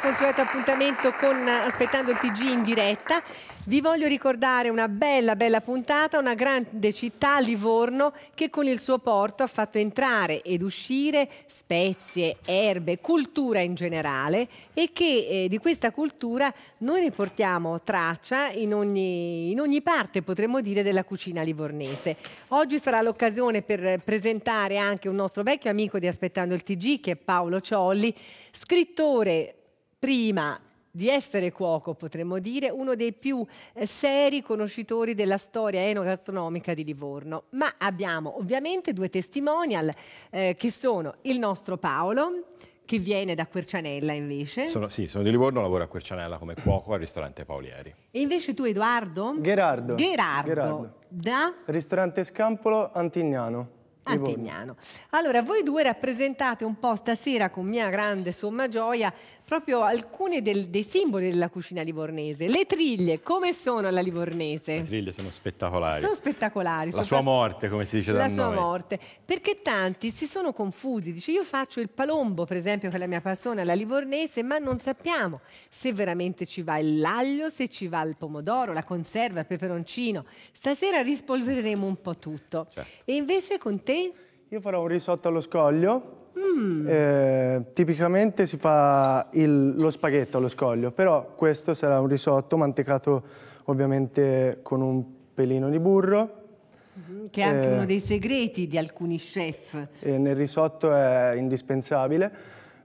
consueto appuntamento con Aspettando il TG in diretta. Vi voglio ricordare una bella, bella puntata, una grande città, Livorno, che con il suo porto ha fatto entrare ed uscire spezie, erbe, cultura in generale e che eh, di questa cultura noi ne portiamo traccia in ogni, in ogni parte, potremmo dire, della cucina livornese. Oggi sarà l'occasione per presentare anche un nostro vecchio amico di Aspettando il TG, che è Paolo Ciolli, scrittore prima di essere cuoco, potremmo dire, uno dei più eh, seri conoscitori della storia enogastronomica di Livorno. Ma abbiamo ovviamente due testimonial eh, che sono il nostro Paolo, che viene da Quercianella invece. Sono, sì, sono di Livorno, lavoro a Quercianella come cuoco al ristorante Paolieri. E invece tu Edoardo? Gherardo. Gherardo. Gherardo. Da? Ristorante Scampolo Antignano. Antignano. Allora, voi due rappresentate un po' stasera con mia grande somma gioia proprio alcuni del, dei simboli della cucina livornese. Le triglie, come sono alla livornese? Le triglie sono spettacolari. Sono spettacolari. La sua morte, come si dice la da noi. La sua morte, perché tanti si sono confusi. Dice, io faccio il palombo, per esempio, che la mia persona alla livornese, ma non sappiamo se veramente ci va l'aglio, se ci va il pomodoro, la conserva, il peperoncino. Stasera rispolvereremo un po' tutto. Certo. E invece con te? Io farò un risotto allo scoglio eh, tipicamente si fa il, lo spaghetto allo scoglio, però questo sarà un risotto mantecato ovviamente con un pelino di burro. Mm-hmm. che è anche eh, uno dei segreti di alcuni chef. Eh, nel risotto è indispensabile,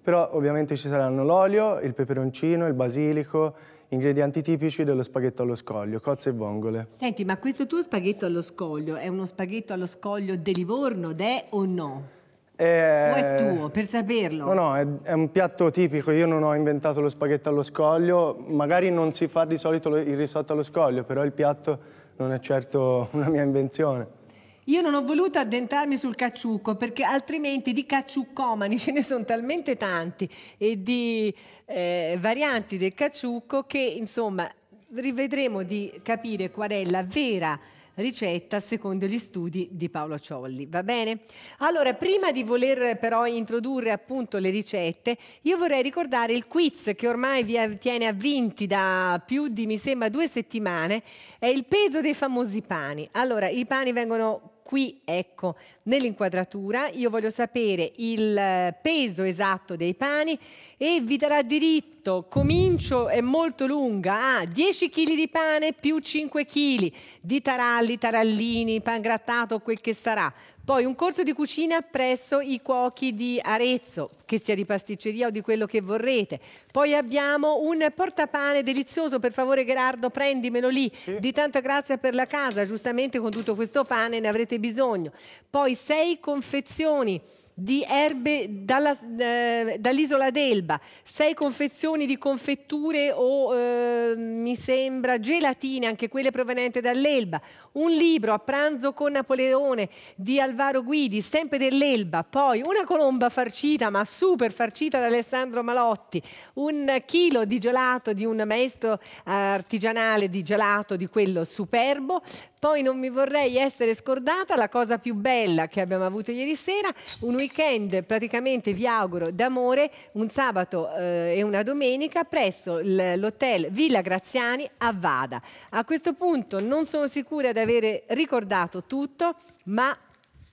però ovviamente ci saranno l'olio, il peperoncino, il basilico, ingredienti tipici dello spaghetto allo scoglio, cozze e vongole. Senti, ma questo tuo spaghetto allo scoglio è uno spaghetto allo scoglio di Livorno, d'è o no? E... O è tuo, per saperlo? No, no, è, è, un piatto tipico, io non ho inventato lo spaghetto allo scoglio, magari non si fa di solito lo, il risotto allo scoglio, però il piatto non è certo una mia invenzione. Io non ho voluto addentrarmi sul cacciucco perché altrimenti di cacciuccomani ce ne sono talmente tanti e di eh, varianti del cacciucco che insomma rivedremo di capire qual è la vera ricetta secondo gli studi di Paolo Ciolli. Va bene? Allora, prima di voler però introdurre appunto le ricette, io vorrei ricordare il quiz che ormai vi tiene avvinti da più di, mi sembra, due settimane, è il peso dei famosi pani. Allora, i pani vengono qui, ecco, nell'inquadratura. Io voglio sapere il eh, peso esatto dei pani e vi darà diritto, comincio, è molto lunga, a 10 kg di pane più 5 kg di taralli, tarallini, pan grattato, quel che sarà poi un corso di cucina presso i cuochi di Arezzo, che sia di pasticceria o di quello che vorrete. Poi abbiamo un portapane delizioso, per favore Gerardo, prendimelo lì. Sì. Di tanta grazia per la casa, giustamente con tutto questo pane ne avrete bisogno. Poi sei confezioni di erbe dalla, eh, dall'isola d'Elba, sei confezioni di confetture o eh, mi sembra gelatine, anche quelle provenienti dall'Elba, un libro a pranzo con Napoleone di Alvaro Guidi, sempre dell'Elba, poi una colomba farcita ma super farcita da Alessandro Malotti, un chilo di gelato di un maestro artigianale di gelato di quello superbo, poi non mi vorrei essere scordata la cosa più bella che abbiamo avuto ieri sera, un weekend praticamente vi auguro d'amore un sabato eh, e una domenica presso l'hotel Villa Graziani a Vada. A questo punto non sono sicura di avere ricordato tutto, ma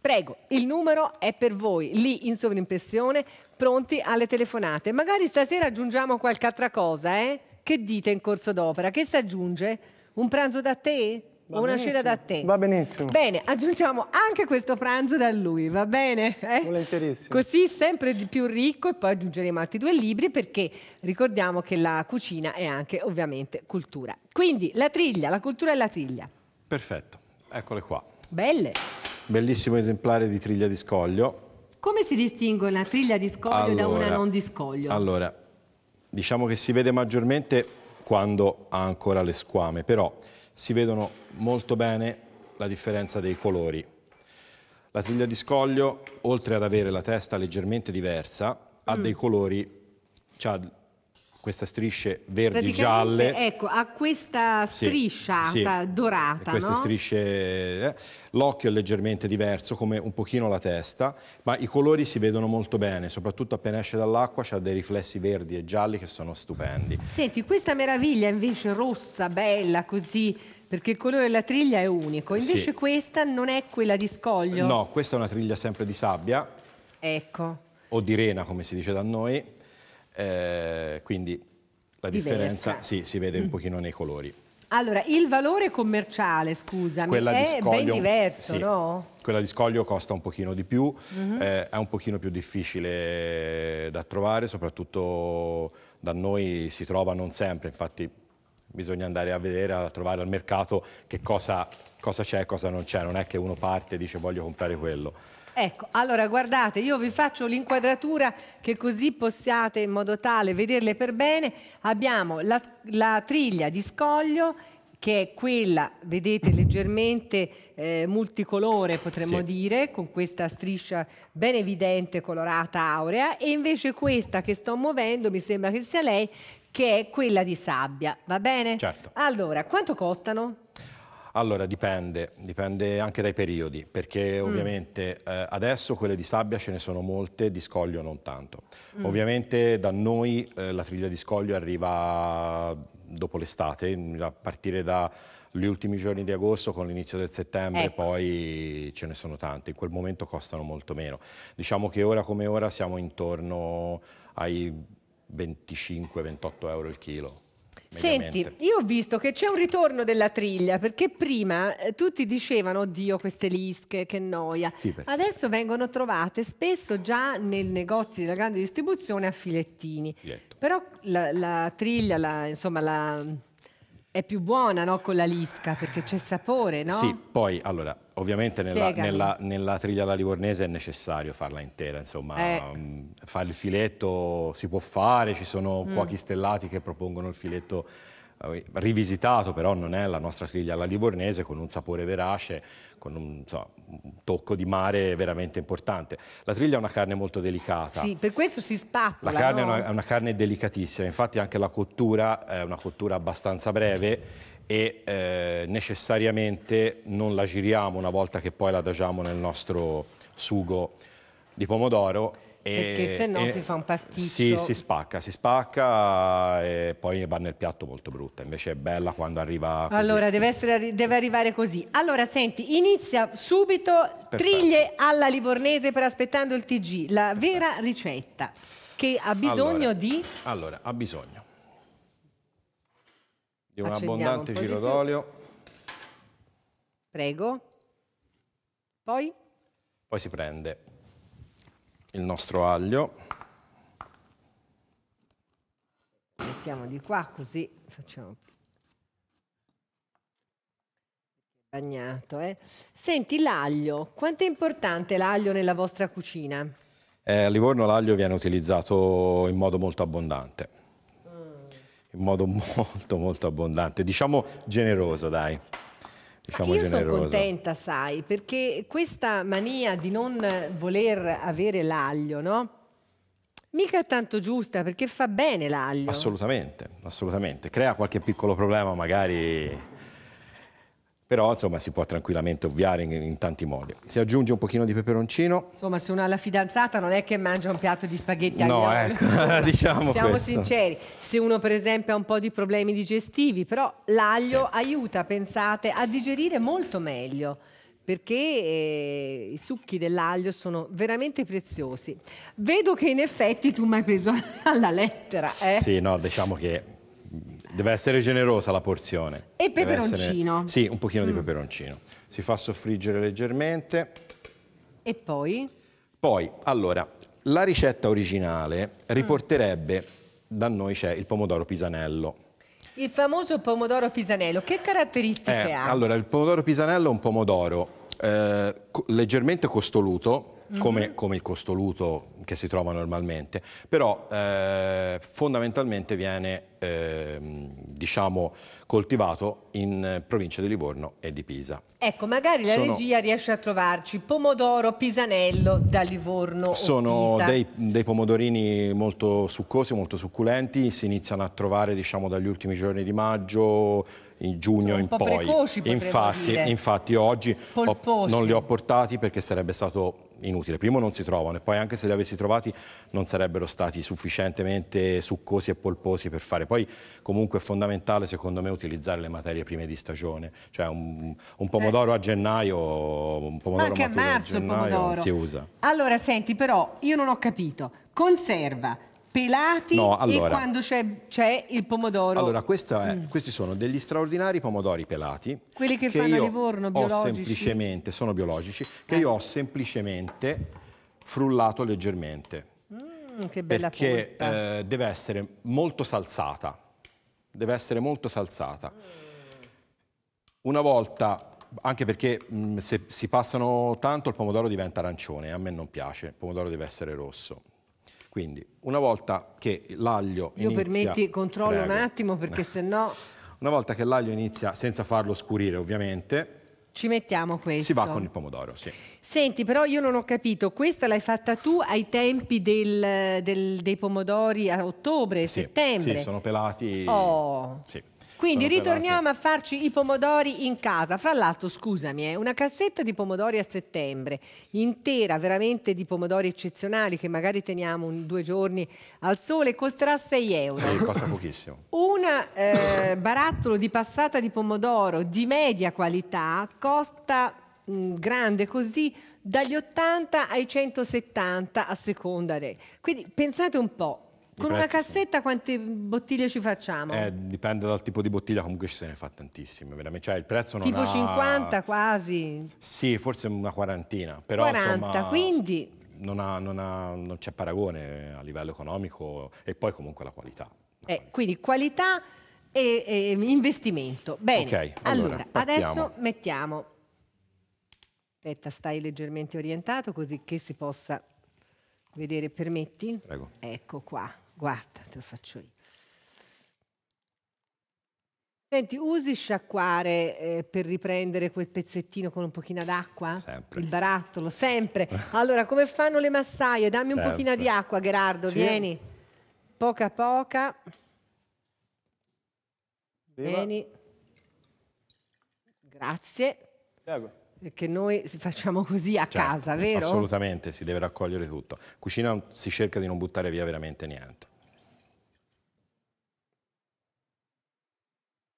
prego, il numero è per voi, lì in sovrimpressione, pronti alle telefonate. Magari stasera aggiungiamo qualche altra cosa, eh? Che dite in corso d'opera? Che si aggiunge? Un pranzo da te? Va una benissimo. cena da te. Va benissimo. Bene, aggiungiamo anche questo pranzo da lui, va bene? Eh? Volentierissimo. Così sempre di più ricco e poi aggiungeremo altri due libri perché ricordiamo che la cucina è anche ovviamente cultura. Quindi la triglia, la cultura e la triglia. Perfetto, eccole qua. Belle. Bellissimo esemplare di triglia di scoglio. Come si distingue una triglia di scoglio allora, da una non di scoglio? Allora, diciamo che si vede maggiormente quando ha ancora le squame, però si vedono molto bene la differenza dei colori. La triglia di scoglio, oltre ad avere la testa leggermente diversa, mm. ha dei colori, cioè queste strisce verdi-gialle. Ecco, a questa striscia sì, sì, dorata. Queste no? strisce, eh, l'occhio è leggermente diverso, come un pochino la testa, ma i colori si vedono molto bene, soprattutto appena esce dall'acqua c'ha dei riflessi verdi e gialli che sono stupendi. Senti, questa meraviglia invece rossa, bella, così perché il colore della triglia è unico, invece sì. questa non è quella di scoglio. No, questa è una triglia sempre di sabbia. Ecco. O di rena, come si dice da noi eh, quindi la differenza sì, si vede un mm. pochino nei colori. Allora, il valore commerciale, scusa, è scoglio, ben diverso, sì, no? Quella di scoglio costa un pochino di più, mm -hmm. eh, è un pochino più difficile da trovare, soprattutto da noi si trova non sempre, infatti bisogna andare a vedere, a trovare al mercato che cosa c'è e cosa non c'è, non è che uno parte e dice voglio comprare quello. Ecco, allora guardate, io vi faccio l'inquadratura che così possiate in modo tale vederle per bene. Abbiamo la, la triglia di scoglio che è quella, vedete, leggermente eh, multicolore, potremmo sì. dire, con questa striscia ben evidente, colorata aurea, e invece questa che sto muovendo, mi sembra che sia lei, che è quella di sabbia, va bene? Certo. Allora, quanto costano? Allora dipende, dipende anche dai periodi, perché mm. ovviamente eh, adesso quelle di sabbia ce ne sono molte, di scoglio non tanto. Mm. Ovviamente da noi eh, la triglia di scoglio arriva dopo l'estate, a partire dagli ultimi giorni di agosto con l'inizio del settembre, ecco. poi ce ne sono tante, in quel momento costano molto meno. Diciamo che ora come ora siamo intorno ai 25-28 euro il chilo. Senti, io ho visto che c'è un ritorno della triglia perché prima eh, tutti dicevano oddio queste lische che noia. Sì, Adesso vengono trovate spesso già nei negozi della grande distribuzione a filettini. Filetto. Però la, la triglia, la- insomma la è più buona no? con la lisca perché c'è sapore, no? Sì, poi allora, ovviamente nella, nella, nella triglia alla livornese è necessario farla intera, insomma, eh. mh, mm, fare il filetto si può fare, ci sono mm. pochi stellati che propongono il filetto eh, rivisitato, però non è la nostra griglia alla livornese, con un sapore verace, con un, insomma, un, tocco di mare veramente importante. La triglia è una carne molto delicata. Sì, per questo si spappola. La carne no? è, una, è, una, carne delicatissima, infatti anche la cottura è una cottura abbastanza breve e eh, necessariamente non la giriamo una volta che poi la adagiamo nel nostro sugo di pomodoro perché eh, se no eh, si fa un pasticcio. Sì, si spacca, si spacca eh, e poi va nel piatto molto brutta. Invece è bella quando arriva così. Allora, deve, essere, deve arrivare così. Allora, senti, inizia subito Perfetto. triglie alla livornese per aspettando il TG. La Perfetto. vera ricetta che ha bisogno allora, di... Allora, ha bisogno di un Accendiamo abbondante un giro d'olio. Prego. Poi? Poi si prende il nostro aglio. Mettiamo di qua così facciamo bagnato. Eh. Senti, l'aglio, quanto è importante l'aglio nella vostra cucina? Eh, a Livorno l'aglio viene utilizzato in modo molto abbondante, mm. in modo molto molto abbondante, diciamo generoso dai diciamo, io generosa. sono contenta, sai, perché questa mania di non voler avere l'aglio, no? Mica è tanto giusta perché fa bene l'aglio. Assolutamente, assolutamente. Crea qualche piccolo problema magari però insomma si può tranquillamente ovviare in, in, tanti modi. Si aggiunge un pochino di peperoncino. Insomma, se una ha la fidanzata non è che mangia un piatto di spaghetti no, aglio. No, ecco, diciamo Siamo questo. sinceri, se uno per esempio ha un po' di problemi digestivi, però l'aglio sì. aiuta, pensate, a digerire molto meglio perché eh, i succhi dell'aglio sono veramente preziosi. Vedo che in effetti tu mi hai preso alla lettera. Eh? Sì, no, diciamo che Deve essere generosa la porzione. E peperoncino. Essere, sì, un pochino mm. di peperoncino. Si fa soffriggere leggermente. E poi? Poi, allora, la ricetta originale riporterebbe, mm. da noi c'è il pomodoro pisanello. Il famoso pomodoro pisanello, che caratteristiche eh, ha? Allora, il pomodoro pisanello è un pomodoro eh, leggermente costoluto, Mhm. come, come, il costoluto che si trova normalmente, però eh, fondamentalmente viene eh, diciamo, coltivato in provincia di Livorno e di Pisa. Ecco, magari la sono, regia riesce a trovarci pomodoro pisanello da Livorno Sono dei, dei, pomodorini molto succosi, molto succulenti, si iniziano a trovare diciamo, dagli ultimi giorni di maggio, in giugno in poi. Precoci, infatti, infatti, oggi ho, non li ho portati perché sarebbe stato inutile. Primo non si trovano e poi anche se li avessi trovati non sarebbero stati sufficientemente succosi e polposi per fare. Poi comunque è fondamentale secondo me utilizzare le materie prime di stagione, cioè un, un pomodoro eh. a gennaio, un pomodoro anche a marzo a gennaio non si usa. Allora senti però io non ho capito, conserva pelati no, allora, e quando c'è, il pomodoro. Allora, è, mm. questi sono degli straordinari pomodori pelati. Quelli che, che fanno a Livorno, biologici. sono biologici, che eh. io ho semplicemente frullato leggermente. Mm, che bella Perché eh, deve essere molto salsata. Deve essere molto salsata. Mm. Una volta anche perché mh, mm, se si passano tanto il pomodoro diventa arancione, a me non piace, il pomodoro deve essere rosso. Quindi una volta che l'aglio inizia... Io permetti, controllo prego. un attimo perché se no... Una volta che l'aglio inizia, senza farlo scurire ovviamente, ci mettiamo questo. Si va con il pomodoro, sì. Senti, però io non ho capito, questa l'hai fatta tu ai tempi del, del, dei pomodori a ottobre, sì, settembre? Sì, sono pelati. Oh. Sì. Quindi Sono ritorniamo pelate. a farci i pomodori in casa. Fra l'altro, scusami, eh, una cassetta di pomodori a settembre, intera veramente di pomodori eccezionali che magari teniamo un, due giorni al sole, costerà 6 euro. Sì, costa pochissimo. Un eh, barattolo di passata di pomodoro di media qualità costa mh, mm, grande così dagli 80 ai 170 a seconda. Quindi pensate un po', con una cassetta sono... quante bottiglie ci facciamo? Eh, dipende dal tipo di bottiglia, comunque ci se ne fa tantissime, veramente. Cioè, il prezzo non tipo ha... 50 quasi? Sì, forse una quarantina, però 40, insomma... quindi? Non, ha, non, ha, non c'è paragone a livello economico e poi comunque la qualità. La eh, qualità. Quindi qualità e, e, investimento. Bene, okay, allora, allora adesso mettiamo... Aspetta, stai leggermente orientato così che si possa vedere, permetti? Prego. Ecco qua. Guarda, te lo faccio io. Senti, usi sciacquare eh, per riprendere quel pezzettino con un pochino d'acqua? Sempre. Il barattolo, sempre. Allora, come fanno le massaie? Dammi sempre. un pochino di acqua, Gerardo, sì. vieni. Poca poca. Viva. Vieni. Grazie. Prego che noi facciamo così a certo, casa, vero? Assolutamente, si deve raccogliere tutto. Cucina si cerca di non buttare via veramente niente.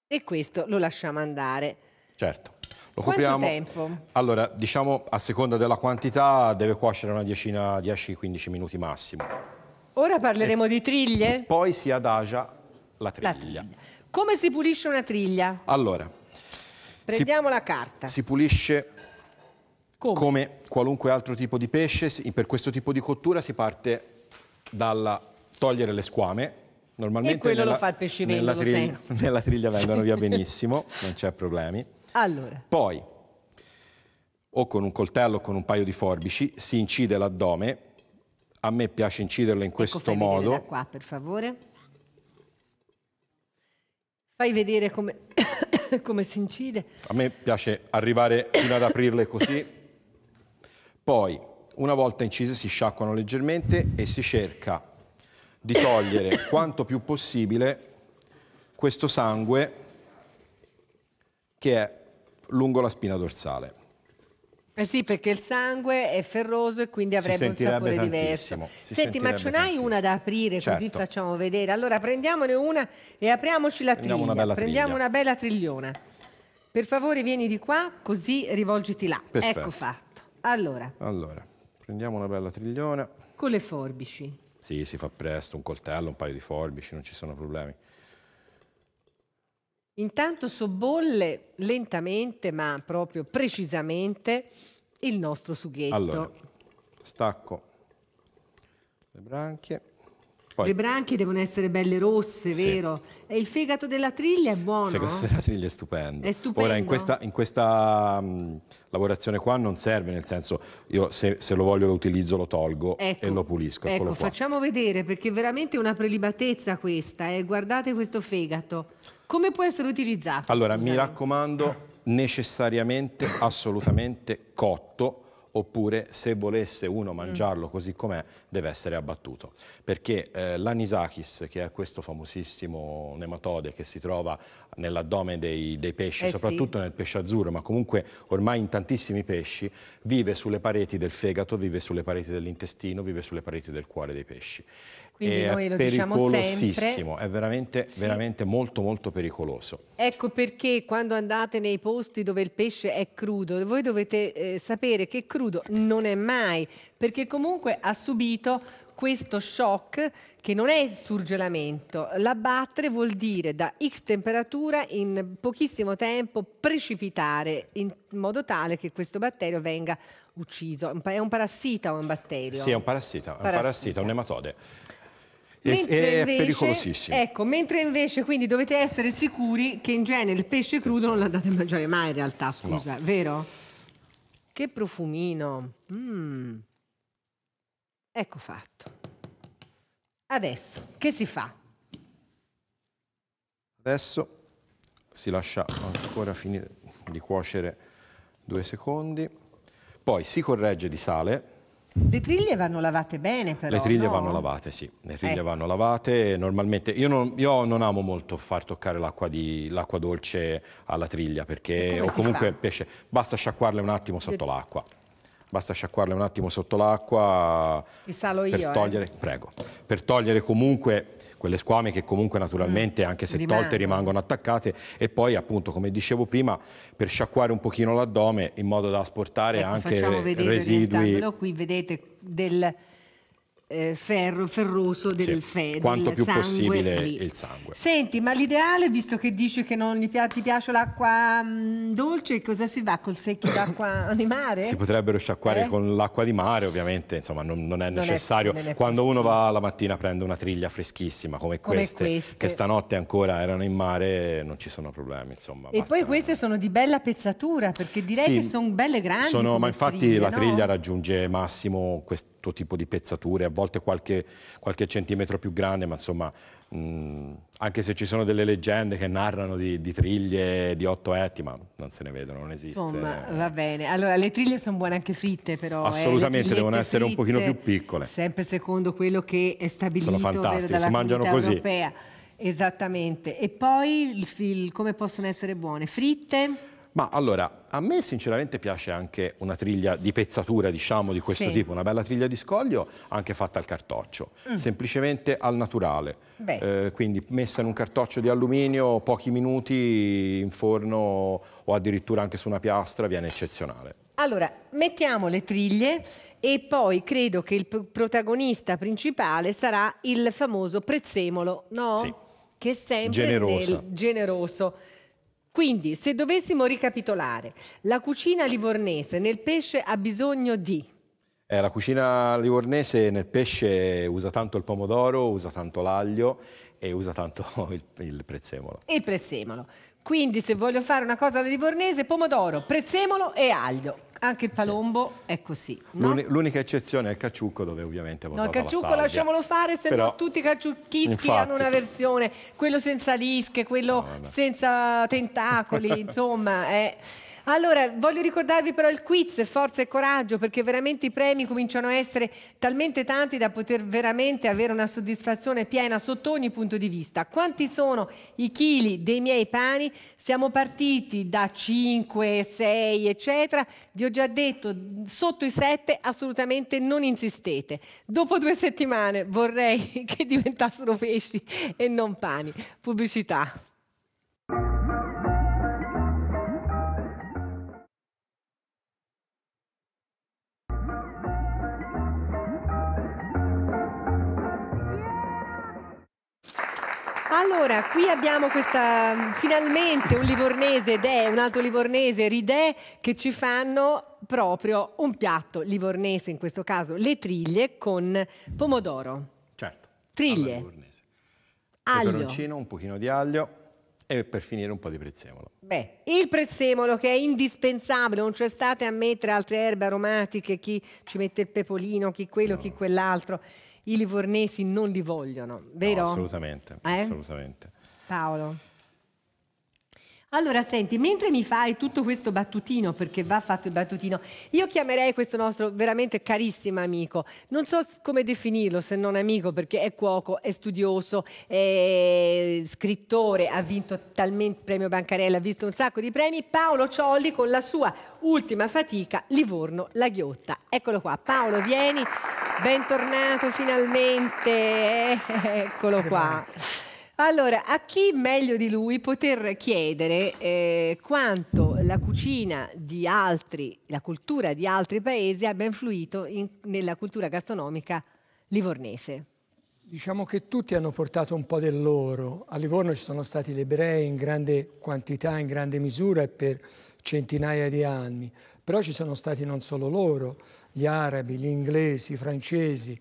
E questo lo lasciamo andare. Certo. Lo Quanto copriamo. tempo? Allora, diciamo a seconda della quantità deve cuocere una decina, 10-15 minuti massimo. Ora parleremo e di triglie? Poi si adagia la triglia. la triglia. Come si pulisce una triglia? Allora, prendiamo si, la carta. Si pulisce come? Come qualunque altro tipo di pesce, per questo tipo di cottura si parte dalla togliere le squame, Normalmente e quello nella, lo fa il pesce nella triglia, nella triglia vengono via benissimo, non c'è problemi. Allora. Poi, o con un coltello o con un paio di forbici, si incide l'addome. A me piace inciderlo in ecco, questo ecco, modo. Da qua, per favore. Fai vedere come, come si incide. A me piace arrivare fino ad aprirle così Poi, una volta incise, si sciacquano leggermente e si cerca di togliere quanto più possibile questo sangue che è lungo la spina dorsale. Eh sì, perché il sangue è ferroso e quindi avrebbe un sapore diverso. Si Senti, ma ce n'hai una da aprire certo. così facciamo vedere? Allora prendiamone una e apriamoci la Prendiamo triglia. Una Prendiamo triglia. una bella trigliona. Per favore vieni di qua, così rivolgiti là. Ecco Perfetto. Ecco fatto. Allora. Allora, prendiamo una bella trigliona. Con le forbici. Sì, si fa presto, un coltello, un paio di forbici, non ci sono problemi. Intanto sobbolle lentamente, ma proprio precisamente, il nostro sughetto. Allora, stacco le branchie. Poi. Le branchie devono essere belle rosse, sì. vero? E il fegato della triglia è buono. Il fegato della triglia è stupendo. È stupendo. Ora, in questa, in questa um, lavorazione qua non serve, nel senso, io se, se lo voglio lo utilizzo, lo tolgo ecco, e lo pulisco. Ecco, facciamo vedere, perché è veramente una prelibatezza questa. Eh? Guardate questo fegato. Come può essere utilizzato? Allora, mi raccomando, necessariamente, assolutamente cotto oppure se volesse uno mangiarlo così com'è deve essere abbattuto. Perché eh, l'anisakis, che è questo famosissimo nematode che si trova nell'addome dei, dei, pesci, eh soprattutto sì. nel pesce azzurro, ma comunque ormai in tantissimi pesci, vive sulle pareti del fegato, vive sulle pareti dell'intestino, vive sulle pareti del cuore dei pesci. Quindi noi lo diciamo sempre. È veramente, sì. veramente molto molto pericoloso. Ecco perché quando andate nei posti dove il pesce è crudo, voi dovete eh, sapere che crudo non è mai, perché comunque ha subito questo shock che non è il surgelamento. L'abbattere vuol dire da X temperatura in pochissimo tempo precipitare in modo tale che questo batterio venga ucciso. È un parassita o un batterio? Sì, è un parassita, parassita. È un parassita, un ematode. Mentre è invece, pericolosissimo. Ecco, mentre invece quindi dovete essere sicuri che in genere il pesce crudo non l'andate a mangiare mai in realtà, scusa, no. vero? Che profumino. Mm. Ecco fatto. Adesso, che si fa? Adesso si lascia ancora finire di cuocere due secondi, poi si corregge di sale le triglie vanno lavate bene però, Le triglie no? vanno lavate, sì, le triglie eh. vanno lavate. Normalmente io non, io non, amo molto far toccare l'acqua, dolce alla triglia perché o comunque il pesce, basta sciacquarle un attimo sotto l'acqua. Basta sciacquarle un attimo sotto l'acqua per, eh. per togliere comunque quelle squame che comunque naturalmente, mm. anche se Rimane. tolte, rimangono attaccate e poi appunto, come dicevo prima, per sciacquare un pochino l'addome in modo da asportare ecco, anche residui. Qui vedete del eh, ferro, ferroso del sì, fede. Quanto più sangue possibile lì. il sangue. Senti, ma l'ideale, visto che dici che non pi ti piace l'acqua mm, dolce, cosa si va col secchio d'acqua di mare? Si potrebbero sciacquare eh? con l'acqua di mare, ovviamente, insomma, non, non è non necessario. È, non è Quando uno va la mattina prende una triglia freschissima come, come queste, queste, che stanotte ancora erano in mare, non ci sono problemi, insomma. E poi queste sono di bella pezzatura, perché direi sì, che sono belle grandi. Sono, ma infatti triglie, la triglia raggiunge massimo questi tutto tipo di pezzature, a volte qualche, qualche centimetro più grande, ma insomma, mh, anche se ci sono delle leggende che narrano di, di, triglie di otto etti, ma non se ne vedono, non esiste. Insomma, va bene. Allora, le triglie sono buone anche fritte, però. Eh, Assolutamente, eh, devono essere fritte, un pochino più piccole. Sempre secondo quello che è stabilito sono fantastiche, si mangiano così. Europea. Esattamente. E poi il, il, come possono essere buone? Fritte? Ma allora, a me sinceramente piace anche una triglia di pezzatura, diciamo, di questo sì. tipo, una bella triglia di scoglio, anche fatta al cartoccio, mm. semplicemente al naturale. Eh, quindi messa in un cartoccio di alluminio, pochi minuti in forno o addirittura anche su una piastra, viene eccezionale. Allora, mettiamo le triglie e poi credo che il protagonista principale sarà il famoso prezzemolo, no? Sì. Che è sempre generoso. generoso. Quindi, se dovessimo ricapitolare, la cucina livornese nel pesce ha bisogno di... Eh, la cucina livornese nel pesce usa tanto il pomodoro, usa tanto l'aglio e usa tanto il, il prezzemolo. Il prezzemolo. Quindi se voglio fare una cosa da livornese, pomodoro, prezzemolo e aglio. Anche il palombo sì. è così. No? L'unica eccezione è il cacciucco dove ovviamente No, il cacciucco la lasciamolo fare, se Però, no tutti i cacciucchischi infatti. hanno una versione. Quello senza lische, quello no, senza tentacoli, insomma è... Allora, voglio ricordarvi però il quiz, forza e coraggio, perché veramente i premi cominciano a essere talmente tanti da poter veramente avere una soddisfazione piena sotto ogni punto di vista. Quanti sono i chili dei miei pani? Siamo partiti da 5, 6, eccetera. Vi ho già detto, sotto i 7 assolutamente non insistete. Dopo due settimane vorrei che diventassero pesci e non pani. Pubblicità. Allora, qui abbiamo questa, mm, finalmente un livornese, Dè, un altro livornese, Ridè, che ci fanno proprio un piatto livornese, in questo caso le triglie con pomodoro. Certo. Triglie. Livornese. Aglio. Peperoncino, un pochino di aglio e per finire un po' di prezzemolo. Beh, il prezzemolo che è indispensabile, non c'è state a mettere altre erbe aromatiche, chi ci mette il pepolino, chi quello, no. chi quell'altro i livornesi non li vogliono, vero? No, assolutamente, eh? assolutamente. Paolo. Allora, senti, mentre mi fai tutto questo battutino, perché va fatto il battutino, io chiamerei questo nostro veramente carissimo amico. Non so come definirlo se non amico, perché è cuoco, è studioso, è scrittore, ha vinto talmente premio Bancarella, ha vinto un sacco di premi. Paolo Ciolli con la sua ultima fatica, Livorno, la ghiotta. Eccolo qua. Paolo, vieni, bentornato finalmente. Eccolo Grazie. qua. Allora, a chi meglio di lui poter chiedere eh, quanto la cucina di altri, la cultura di altri paesi abbia influito in, nella cultura gastronomica livornese? Diciamo che tutti hanno portato un po' del loro. A Livorno ci sono stati gli ebrei in grande quantità, in grande misura e per centinaia di anni, però ci sono stati non solo loro, gli arabi, gli inglesi, i francesi,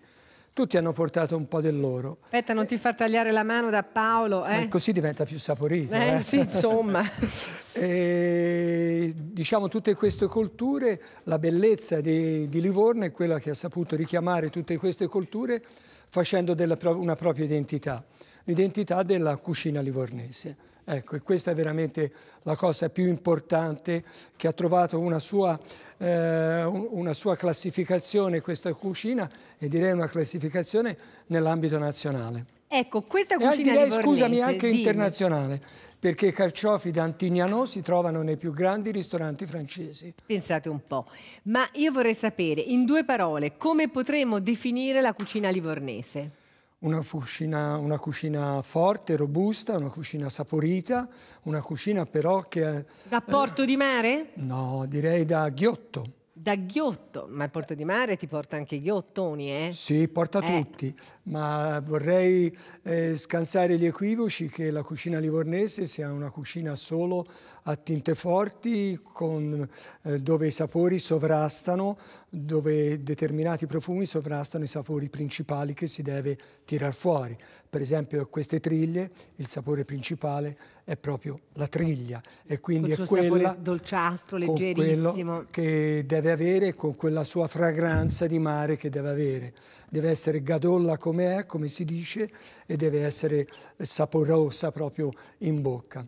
tutti hanno portato un po' del loro. Aspetta, non ti far tagliare la mano da Paolo. Eh? Così diventa più saporito. Eh, eh? Sì, insomma. e, diciamo, tutte queste culture, la bellezza di, di, Livorno è quella che ha saputo richiamare tutte queste culture facendo della, una propria identità, l'identità della cucina livornese. Ecco, e questa è veramente la cosa più importante che ha trovato una sua, eh, una sua classificazione questa cucina e direi una classificazione nell'ambito nazionale. Ecco, questa cucina e direi, di Bornese, scusami, anche dimmi. internazionale, perché i carciofi d'Antignano si trovano nei più grandi ristoranti francesi. Pensate un po', ma io vorrei sapere in due parole come potremmo definire la cucina livornese una cucina, una cucina, forte, robusta, una cucina saporita, una cucina però che... Da porto eh, di mare? Eh, no, direi da ghiotto. Da ghiotto, ma il porto di mare ti porta anche i ghiottoni, eh? Sì, porta eh. tutti, ma vorrei eh, scansare gli equivoci che la cucina livornese sia una cucina solo a tinte forti, con, eh, dove i sapori sovrastano, dove determinati profumi sovrastano i sapori principali che si deve tirar fuori. Per esempio queste triglie, il sapore principale è proprio la triglia e quindi è quella dolciastro, leggerissimo che deve avere con quella sua fragranza di mare che deve avere. Deve essere gadolla come è, come si dice, e deve essere saporosa proprio in bocca.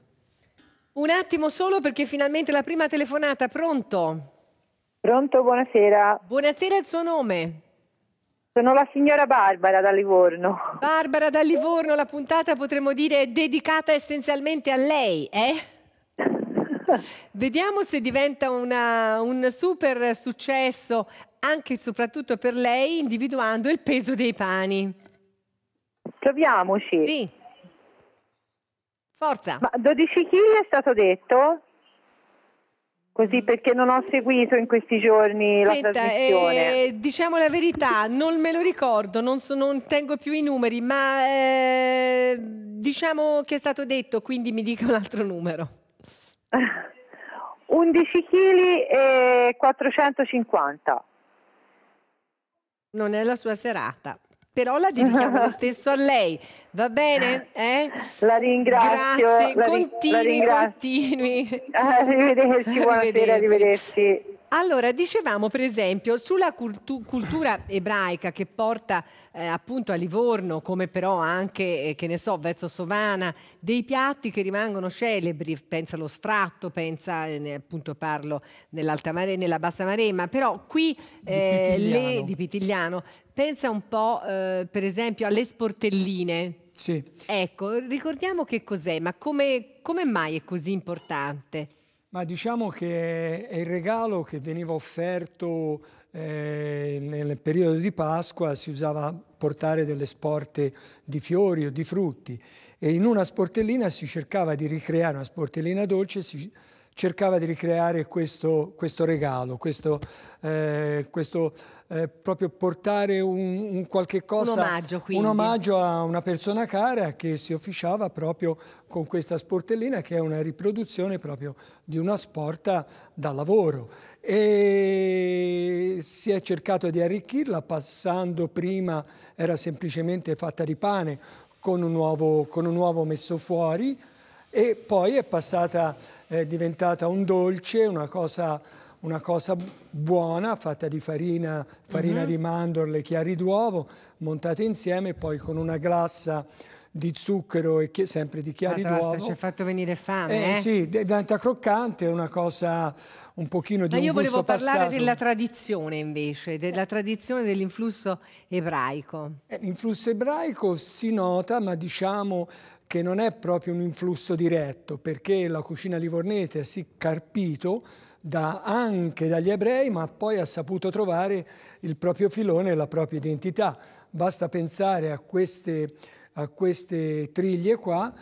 Un attimo solo perché finalmente la prima telefonata, pronto? Pronto, buonasera. Buonasera, il suo nome? Sono la signora Barbara da Livorno. Barbara da Livorno, la puntata potremmo dire è dedicata essenzialmente a lei, eh? Vediamo se diventa una, un super successo anche e soprattutto per lei, individuando il peso dei pani. Proviamoci. Sì. Forza. Ma 12 kg è stato detto? così perché non ho seguito in questi giorni Senta, la trasmissione. Eh, diciamo la verità, non me lo ricordo, non, so, non tengo più i numeri, ma eh, diciamo che è stato detto, quindi mi dica un altro numero. 11 kg e 450. Non è la sua serata però la dedichiamo lo stesso a lei. Va bene? Eh? La ringrazio. Grazie, la ri- continui, la ringrazio. continui. Arrivederci, buonasera, arrivederci. arrivederci. Allora, dicevamo per esempio sulla cultu- cultura ebraica che porta eh, appunto a Livorno, come però anche, eh, che ne so, verso Sovana, dei piatti che rimangono celebri, pensa allo sfratto, pensa, eh, appunto parlo nell'alta mare, nella bassa maremma, però qui eh, di Pitigliano. Le, di Pitigliano, pensa un po' eh, per esempio alle sportelline. Sì. Ecco, ricordiamo che cos'è, ma come, come mai è così importante? Ma diciamo che è il regalo che veniva offerto eh, nel periodo di Pasqua, si usava portare delle sporte di fiori o di frutti e in una sportellina si cercava di ricreare una sportellina dolce, si cercava di ricreare questo, questo regalo, questo, eh, questo eh, proprio portare un, un qualche cosa, un omaggio, un omaggio, a una persona cara che si officiava proprio con questa sportellina che è una riproduzione proprio di una sporta da lavoro e si è cercato di arricchirla passando prima, era semplicemente fatta di pane, con un uovo, con un uovo messo fuori e poi è passata è diventata un dolce, una cosa, una cosa buona fatta di farina, farina mm-hmm. di mandorle, chiari d'uovo, montate insieme poi con una glassa di zucchero e chi- sempre di chiari Basta, d'uovo. Ci ha fatto venire fame. Eh, eh? Sì, diventa croccante, è una cosa un pochino di Ma un io volevo parlare passato. della tradizione invece, della tradizione dell'influsso ebraico. Eh, l'influsso ebraico si nota, ma diciamo che non è proprio un influsso diretto, perché la cucina livornese si carpito da, anche dagli ebrei, ma poi ha saputo trovare il proprio filone e la propria identità. Basta pensare a queste, a queste triglie qua,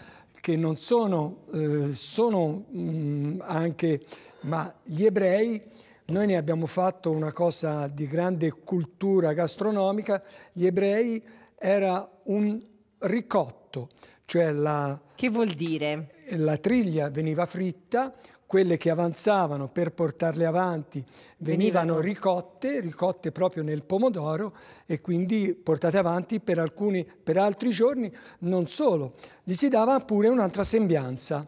che non sono, eh, sono mh, mm, anche, ma gli ebrei, noi ne abbiamo fatto una cosa di grande cultura gastronomica, gli ebrei era un ricotto, cioè la, che vuol dire? La triglia veniva fritta, quelle che avanzavano per portarle avanti venivano, venivano ricotte, ricotte proprio nel pomodoro e quindi portate avanti per, alcuni, per altri giorni, non solo, gli si dava pure un'altra sembianza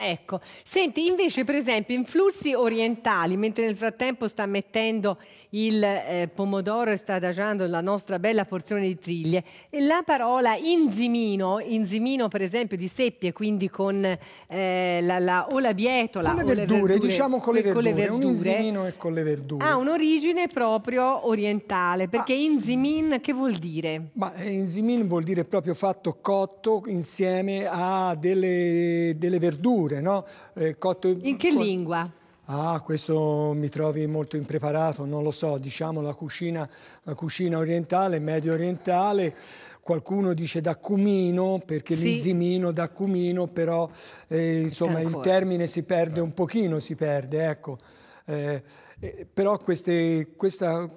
Ecco, senti invece per esempio in flussi orientali, mentre nel frattempo sta mettendo il eh, pomodoro e sta adagiando la nostra bella porzione di triglie, eh, la parola inzimino, inzimino per esempio di seppie, quindi con eh, la, la, o la bietola con le, verdure, verdure, diciamo con le verdure, con le verdure, un inzimino e con le verdure. Ha un'origine proprio orientale, perché ah, inzimin che vuol dire? Ma eh, inzimin vuol dire proprio fatto cotto insieme a delle, delle verdure pure, no? Eh, cotto... In che lingua? Ah, questo mi trovi molto impreparato, non lo so, diciamo la cucina, la cucina orientale, medio orientale, qualcuno dice da cumino, perché sì. l'inzimino da cumino, però eh, insomma il termine si perde un pochino, si perde, ecco. Eh, eh, però queste, questa,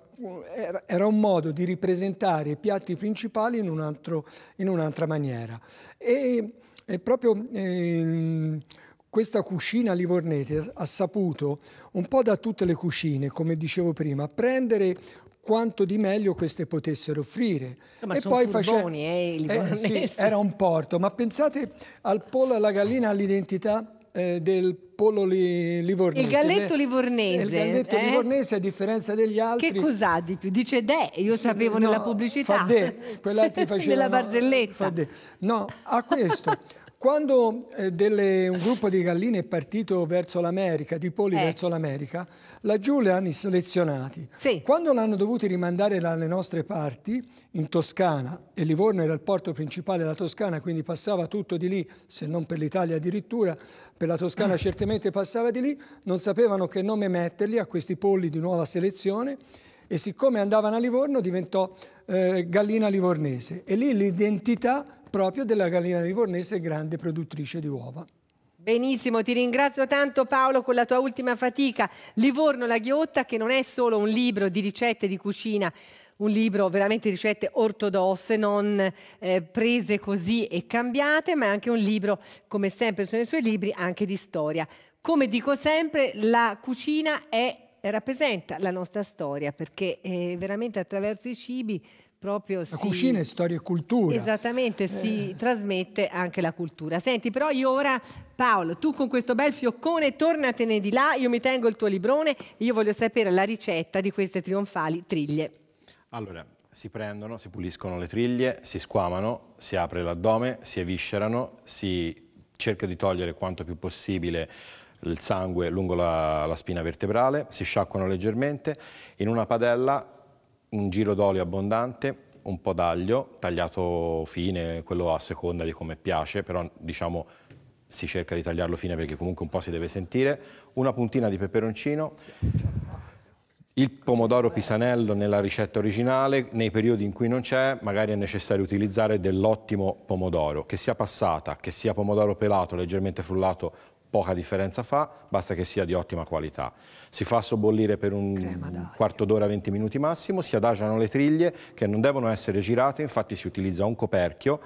era, era, un modo di ripresentare i piatti principali in, un'altra un maniera. E, è proprio eh, questa cucina livornese ha saputo, un po' da tutte le cucine, come dicevo prima, prendere quanto di meglio queste potessero offrire. Insomma, e poi furboni, eh, eh, sì, era un porto, ma pensate al pollo alla gallina, all'identità eh, del polo li, livornese. Il galletto livornese. Il galletto eh? livornese, a differenza degli altri. Che cos'ha di più? Dice de, io sì, sapevo no, nella pubblicità. Fa de, quell'altro faceva... Nella barzelletta. No, a questo... Quando eh, delle, un gruppo di galline è partito verso l'America, di poli eh. verso l'America, laggiù le hanno selezionati. Sì. Quando l'hanno dovuti rimandare dalle nostre parti, in Toscana, e Livorno era il porto principale della Toscana, quindi passava tutto di lì, se non per l'Italia addirittura, per la Toscana certamente passava di lì, non sapevano che nome metterli a questi polli di nuova selezione e siccome andavano a Livorno diventò eh, gallina livornese e lì l'identità proprio della gallina livornese, grande produttrice di uova. Benissimo, ti ringrazio tanto Paolo con la tua ultima fatica, Livorno la ghiotta, che non è solo un libro di ricette di cucina, un libro veramente di ricette ortodosse, non eh, prese così e cambiate, ma è anche un libro, come sempre sono i suoi libri, anche di storia. Come dico sempre, la cucina è, rappresenta la nostra storia, perché eh, veramente attraverso i cibi proprio la si... cucina è storia e cultura. Esattamente, si eh. trasmette anche la cultura. Senti, però io ora, Paolo, tu con questo bel fioccone tornatene di là, io mi tengo il tuo librone io voglio sapere la ricetta di queste trionfali triglie. Allora, si prendono, si puliscono le triglie, si squamano, si apre l'addome, si eviscerano, si cerca di togliere quanto più possibile il sangue lungo la, la spina vertebrale, si sciacquano leggermente, in una padella un giro d'olio abbondante, un po' d'aglio, tagliato fine, quello a seconda di come piace, però diciamo si cerca di tagliarlo fine perché comunque un po' si deve sentire, una puntina di peperoncino, il pomodoro pisanello nella ricetta originale, nei periodi in cui non c'è, magari è necessario utilizzare dell'ottimo pomodoro, che sia passata, che sia pomodoro pelato, leggermente frullato poca differenza fa, basta che sia di ottima qualità. Si fa sobbollire per un quarto d'ora, 20 minuti massimo, si adagiano le triglie che non devono essere girate, infatti si utilizza un coperchio,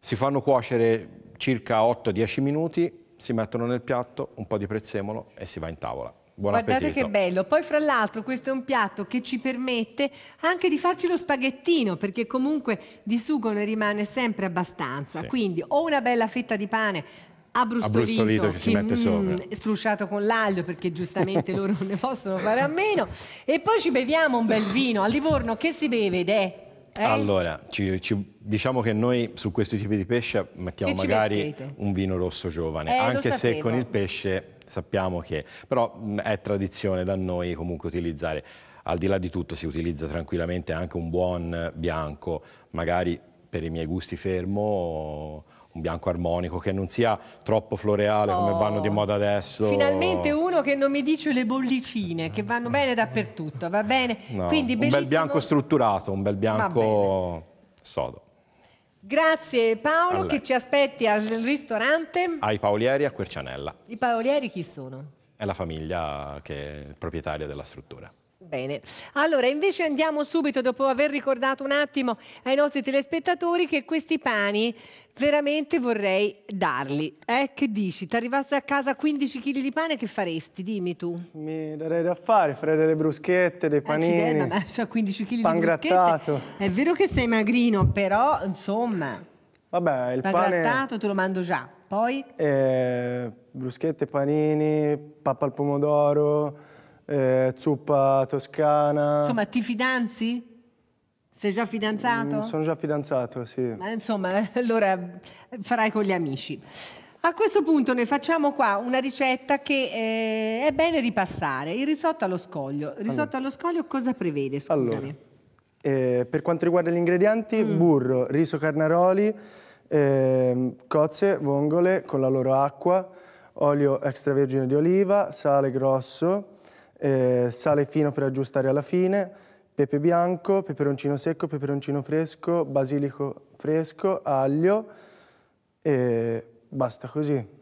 si fanno cuocere circa 8-10 minuti, si mettono nel piatto, un po' di prezzemolo e si va in tavola. Buon Guardate appetito. che bello. Poi fra l'altro questo è un piatto che ci permette anche di farci lo spaghettino perché comunque di sugo ne rimane sempre abbastanza. Sì. Quindi o una bella fetta di pane abbrustolito, abbrustolito si mette mm, sopra. Mm, strusciato con l'aglio perché giustamente loro non ne possono fare a meno. E poi ci beviamo un bel vino. A Livorno che si beve ed è? Eh? Allora, ci, ci, diciamo che noi su questi tipi di pesce mettiamo che magari un vino rosso giovane, eh, anche se con il pesce sappiamo che... Però mh, mm, è tradizione da noi comunque utilizzare. Al di là di tutto si utilizza tranquillamente anche un buon bianco, magari per i miei gusti fermo un bianco armonico che non sia troppo floreale oh. come vanno di moda adesso. Finalmente uno che non mi dice le bollicine che vanno mm. bene dappertutto, va bene? No, Quindi, un bel bianco strutturato, un bel bianco sodo. Grazie Paolo che ci aspetti al ristorante. Ai Paolieri a Quercianella. I Paolieri chi sono? È la famiglia che è proprietaria della struttura. Bene, allora invece andiamo subito dopo aver ricordato un attimo ai nostri telespettatori che questi pani veramente vorrei darli. Eh, che dici? Ti arrivasse a casa 15 kg di pane, che faresti? Dimmi tu. Mi darei da fare, farei delle bruschette, dei eh, panini. Eh, ma, ma cioè 15 kg pan di bruschette. grattato. È vero che sei magrino, però insomma... Vabbè, il pan pane... grattato te lo mando già, poi? Eh, bruschette, panini, pappa al pomodoro eh, zuppa toscana. Insomma, ti fidanzi? Sei già fidanzato? Mm, sono già fidanzato, sì. Ma insomma, eh, allora farai con gli amici. A questo punto noi facciamo qua una ricetta che eh, è bene ripassare, il risotto allo scoglio. Il risotto allora. allo scoglio cosa prevede? Scusami. Allora, eh, per quanto riguarda gli ingredienti, mm. burro, riso carnaroli, eh, cozze, vongole con la loro acqua, olio extravergine di oliva, sale grosso, eh, sale fino per aggiustare alla fine, pepe bianco, peperoncino secco, peperoncino fresco, basilico fresco, aglio e basta così.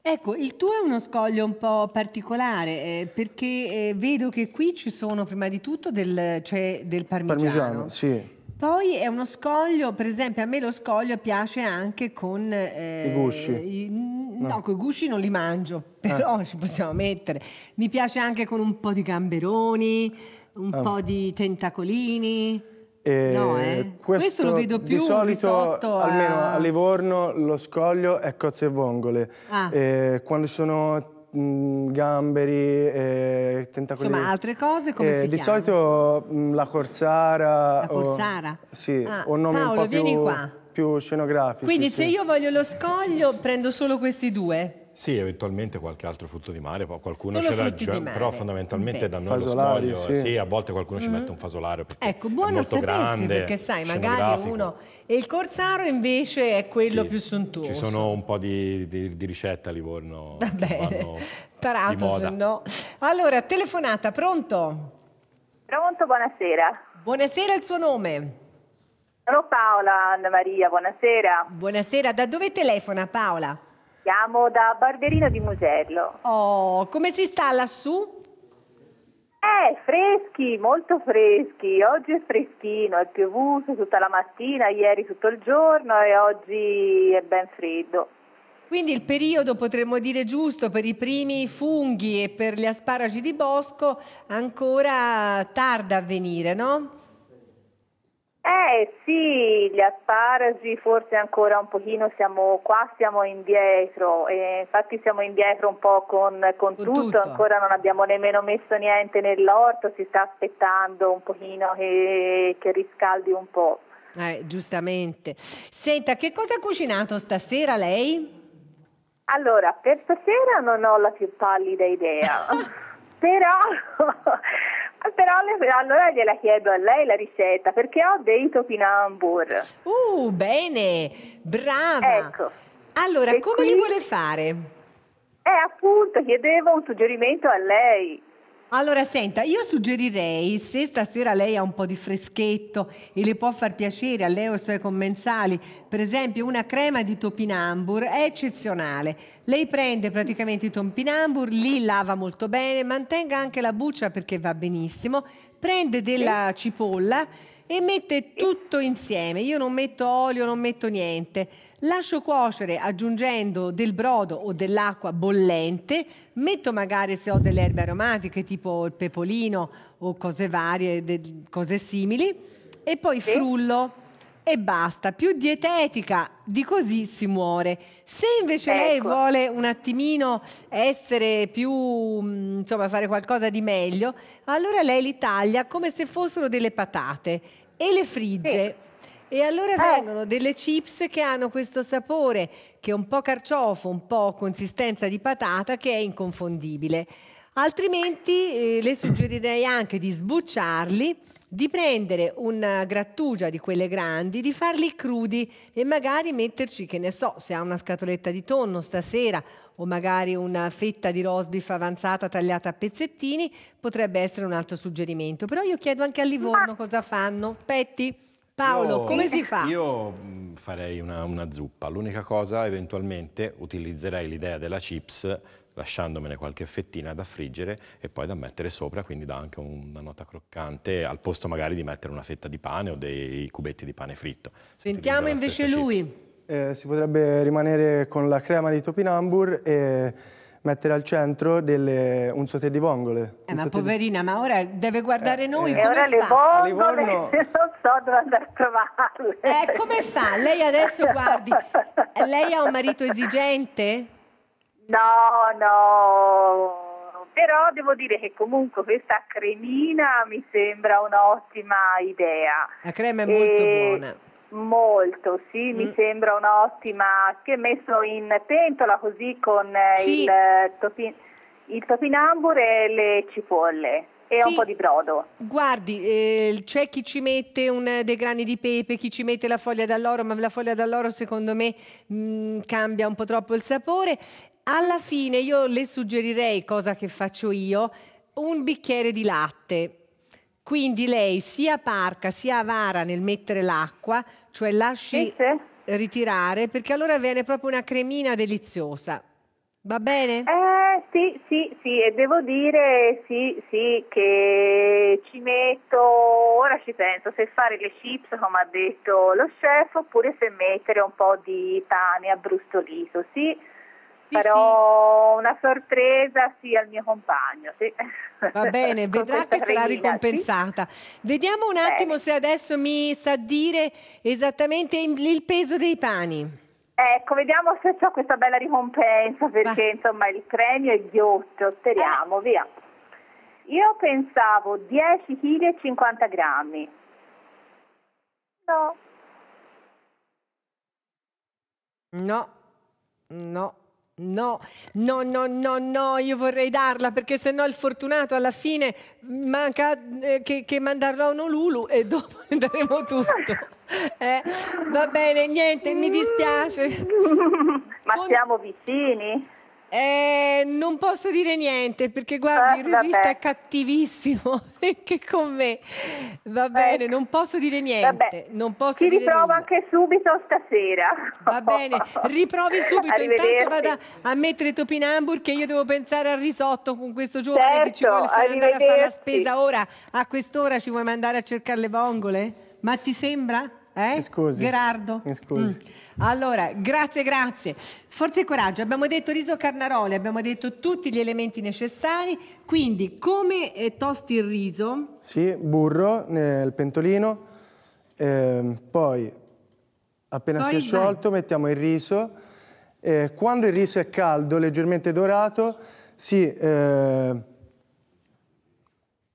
Ecco, il tuo è uno scoglio un po' particolare eh, perché eh, vedo che qui ci sono prima di tutto del, cioè del parmigiano. Parmigiano, sì. Poi è uno scoglio, per esempio, a me lo scoglio piace anche con eh, i gusci. I, no, no. con i gusci non li mangio, ah. però eh. ci possiamo mettere. Mi piace anche con un po' di gamberoni, un um. po' di tentacolini. E eh, no, eh. questo, questo, lo vedo più di solito, a... almeno a Livorno, lo scoglio è cozze e vongole. Ah. Eh, quando sono mh, gamberi, eh, tentacoli. Insomma, altre cose come eh, si Di chiama? solito mh, la corsara. La corsara? O, sì, ah, o nome Paolo, un po' più, vieni qua. più scenografici. Quindi sì. se io voglio lo scoglio prendo solo questi due? Sì, eventualmente qualche altro frutto di mare, qualcuno Solo ce l'ha già, però fondamentalmente okay. da noi fasolari, lo scoglio, eh, sì. sì. a volte qualcuno ci mm-hmm. mette un fasolare perché ecco, buono è molto grande, perché sai, magari uno e il corsaro invece è quello sì, più sontuoso. Ci sono un po' di, di, di ricette a Livorno. Vabbè, tarato se no. Allora, telefonata, pronto? Pronto, buonasera. Buonasera, il suo nome? Sono Paola Anna Maria, buonasera. Buonasera, da dove telefona Paola? Siamo da Barberino di Mugello. Oh, come si sta lassù? Eh, freschi, molto freschi. Oggi è freschino, è piovuto tutta la mattina, ieri tutto il giorno e oggi è ben freddo. Quindi il periodo potremmo dire giusto per i primi funghi e per gli asparagi di bosco ancora tarda a venire, no? Eh sì, gli asparagi forse ancora un pochino siamo qua, siamo indietro, eh, infatti siamo indietro un po' con, con, con tutto. tutto. ancora non abbiamo nemmeno messo niente nell'orto, si sta aspettando un pochino che, che riscaldi un po'. Eh, giustamente. Senta, che cosa ha cucinato stasera lei? Allora, per stasera non ho la più pallida idea, però Ah, però allora gliela chiedo a lei la ricetta perché ho dei topinambur. Uh, bene, brava. Ecco. Allora, e come qui... li vuole fare? Eh, appunto, chiedevo un suggerimento a lei. Allora, senta, io suggerirei, se stasera lei ha un po' di freschetto e le può far piacere a lei o ai suoi commensali, per esempio una crema di topinambur è eccezionale. Lei prende praticamente i topinambur, li lava molto bene, mantenga anche la buccia perché va benissimo, prende della cipolla e mette tutto insieme. Io non metto olio, non metto niente. Lascio cuocere aggiungendo del brodo o dell'acqua bollente, metto magari se ho delle erbe aromatiche tipo il pepolino o cose varie, cose simili e poi frullo e basta. Più dietetica di così si muore. Se invece ecco. lei vuole un attimino essere più, mm, insomma, fare qualcosa di meglio, allora lei li taglia come se fossero delle patate e le frigge. Sì. E allora vengono delle chips che hanno questo sapore che è un po' carciofo, un po' consistenza di patata che è inconfondibile. Altrimenti eh, le suggerirei anche di sbucciarli, di prendere una grattugia di quelle grandi, di farli crudi e magari metterci, che ne so, se ha una scatoletta di tonno stasera o magari una fetta di rosbif avanzata tagliata a pezzettini, potrebbe essere un altro suggerimento. Però io chiedo anche a Livorno cosa fanno. Petti, Paolo, io, come si fa? Io mm, farei una, una zuppa. L'unica cosa, eventualmente, utilizzerei l'idea della chips lasciandomene qualche fettina da friggere e poi da mettere sopra, quindi dà anche una nota croccante, al posto magari di mettere una fetta di pane o dei cubetti di pane fritto. Sentiamo invece lui. Eh, si potrebbe rimanere con la crema di topinambur e mettere al centro delle, un sauté di vongole. Eh, ma poverina, di... ma ora deve guardare eh, noi eh, ora le vongole, non so dove andare a trovarle. Eh, come fa? Lei adesso guardi, lei ha un marito esigente? No, no, però devo dire che comunque questa cremina mi sembra un'ottima idea. La crema è molto e... buona. Molto, sì, mm. mi sembra un'ottima, che messo in pentola così con eh, sì. il, eh, topi... il topinambur e le cipolle e sì. un po' di brodo. Guardi, eh, c'è chi ci mette un, eh, dei grani di pepe, chi ci mette la foglia d'alloro, ma la foglia d'alloro secondo me mh, mm, cambia un po' troppo il sapore alla fine io le suggerirei, cosa che faccio io, un bicchiere di latte. Quindi lei sia parca sia avara nel mettere l'acqua, cioè lasci Mette? ritirare, perché allora viene proprio una cremina deliziosa. Va bene? Eh, sì, sì, sì, e devo dire sì, sì, che ci metto, ora ci penso, se fare le chips come ha detto lo chef, oppure se mettere un po' di pane abbrustolito, sì Farò sì. una sorpresa sì, al mio compagno. Sì. Va bene, vedrà che sarà ricompensata. Sì. Vediamo un attimo bene. se adesso mi sa dire esattamente il peso dei pani. Ecco, vediamo se ho questa bella ricompensa perché Va. insomma il premio è ghiotto, speriamo, eh. via. Io pensavo 10 kg e 50 grammi. No. No, no. No, no, no, no, no, io vorrei darla perché sennò il fortunato alla fine manca eh, che, che mandarlo a Onolulu e dopo daremo tutto. Eh, va bene, niente, mi dispiace. Ma siamo vicini? Eh, non posso dire niente perché guardi, il eh, regista è cattivissimo anche con me. Va ecco. bene, ecco. non posso dire niente. Non posso Ti dire riprovo nulla. anche subito stasera. Va bene, riprovi subito. Intanto vado a mettere Topinambur che io devo pensare al risotto con questo giovane certo, che ci certo, vuole fare andare a fare la spesa ora. A quest'ora ci vuoi mandare a cercare le vongole? Ma ti sembra? Eh? Mi scusi. Gerardo. Mi scusi. Mm. Allora, grazie, grazie. Forza e coraggio, abbiamo detto riso carnarole, abbiamo detto tutti gli elementi necessari, quindi come eh, tosti il riso? Sì, burro nel eh, pentolino, ehm, poi appena poi si è sciolto vai. mettiamo il riso, eh, quando il riso è caldo, leggermente dorato, si... Eh,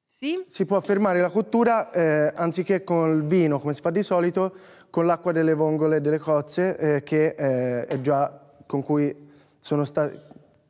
sì? Si può fermare la cottura eh, anziché con il vino come si fa di solito con l'acqua delle vongole e delle cozze eh, che, eh, già, sono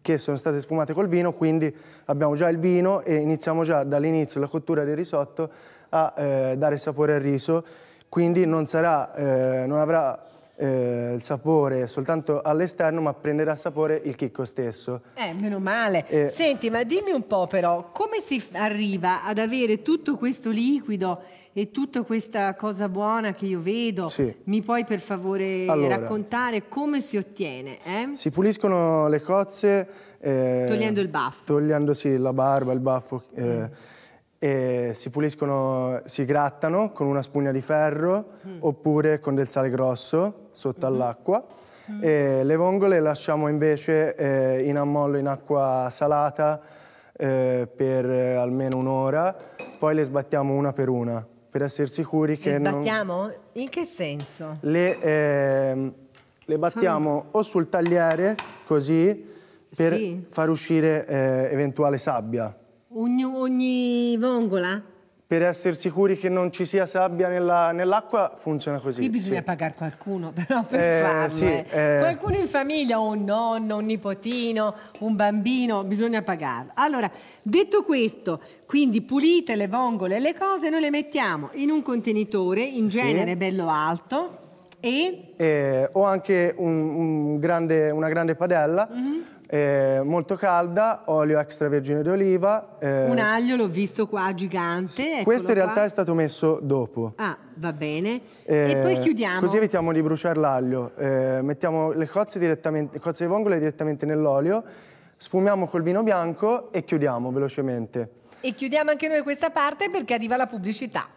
che sono state sfumate col vino, quindi abbiamo già il vino e iniziamo già dall'inizio la cottura del risotto a eh, dare sapore al riso, quindi non, sarà, eh, non avrà eh, il sapore soltanto all'esterno, ma prenderà sapore il chicco stesso. Eh, meno male. Eh. Senti, ma dimmi un po' però, come si arriva ad avere tutto questo liquido e tutta questa cosa buona che io vedo, sì. mi puoi per favore allora, raccontare come si ottiene? Eh? Si puliscono le cozze... Eh, togliendo il baffo. Togliendosi la barba, il baffo. Eh, mm. E si puliscono, si grattano con una spugna di ferro mm. oppure con del sale grosso sotto mm all'acqua. Mm -hmm. le vongole le lasciamo invece eh, in ammollo in acqua salata eh, per eh, almeno un'ora, poi le sbattiamo una per una per essere sicuri che... non... Le sbattiamo? Non... In che senso? Le, eh, le battiamo Fammi... o sul tagliere, così, per sì. far uscire eh, eventuale sabbia. Ogni, ogni vongola? per essere sicuri che non ci sia sabbia nell'acqua funziona così. Qui bisogna sì. pagare qualcuno però per eh, farlo. Sì, eh. Eh. Qualcuno in famiglia, un nonno, un nipotino, un bambino, bisogna pagarlo. Allora, detto questo, quindi pulite le vongole e le cose, noi le mettiamo in un contenitore, in genere sì. bello alto, e? Eh, ho anche un, un grande, una grande padella mm -hmm eh, molto calda, olio extravergine d'oliva. Eh. Un aglio l'ho visto qua gigante. Questo in realtà qua. è stato messo dopo. Ah, va bene. Eh, e poi chiudiamo. Così evitiamo di bruciare l'aglio. Eh, mettiamo le cozze, direttamente, le cozze di vongole direttamente nell'olio, sfumiamo col vino bianco e chiudiamo velocemente. E chiudiamo anche noi questa parte perché arriva la pubblicità.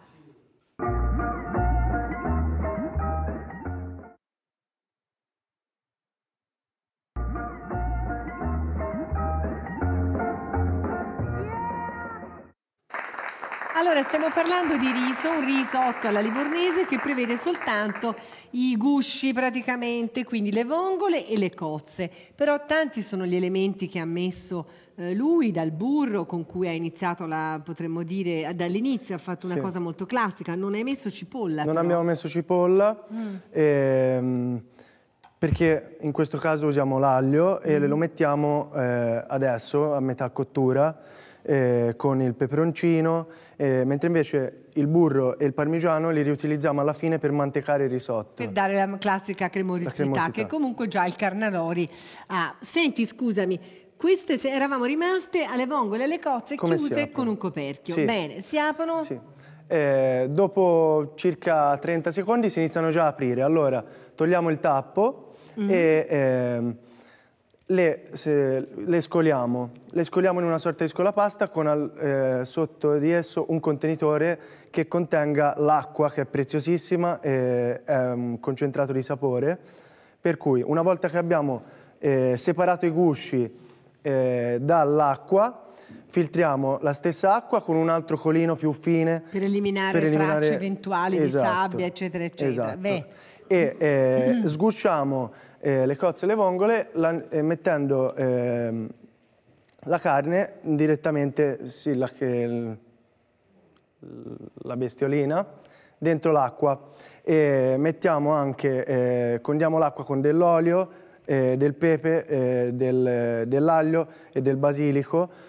Allora, stiamo parlando di riso, un risotto alla livornese che prevede soltanto i gusci praticamente, quindi le vongole e le cozze. Però tanti sono gli elementi che ha messo eh, lui dal burro con cui ha iniziato la, potremmo dire, dall'inizio ha fatto una sì. cosa molto classica, non hai messo cipolla. Non però. abbiamo messo cipolla. Mm. Ehm, perché in questo caso usiamo l'aglio mm. e lo mettiamo eh, adesso a metà cottura eh, con il peperoncino, eh, mentre invece il burro e il parmigiano li riutilizziamo alla fine per mantecare il risotto. Per dare la classica cremosità, la cremosità. che comunque già il Carnaroli ha. Senti, scusami, queste eravamo rimaste alle vongole, e alle cozze Come chiuse con un coperchio. Sì. Bene, si aprono? Sì. Eh, dopo circa 30 secondi si iniziano già a aprire. Allora, togliamo il tappo mm -hmm. e... Eh, le, se, le, scoliamo. le, scoliamo, in una sorta di scolapasta con al, eh, sotto di esso un contenitore che contenga l'acqua che è preziosissima e è ehm, un concentrato di sapore, per cui una volta che abbiamo eh, separato i gusci eh, dall'acqua, filtriamo la stessa acqua con un altro colino più fine. Per eliminare, per eliminare... tracce eventuali esatto, di sabbia, eccetera, eccetera. Esatto. E eh, sgusciamo eh, le cozze e le vongole la, eh, mettendo eh, la carne direttamente, sì, la, la bestiolina, dentro l'acqua e mettiamo anche, eh, condiamo l'acqua con dell'olio, eh, del pepe, eh, del, dell'aglio e del basilico,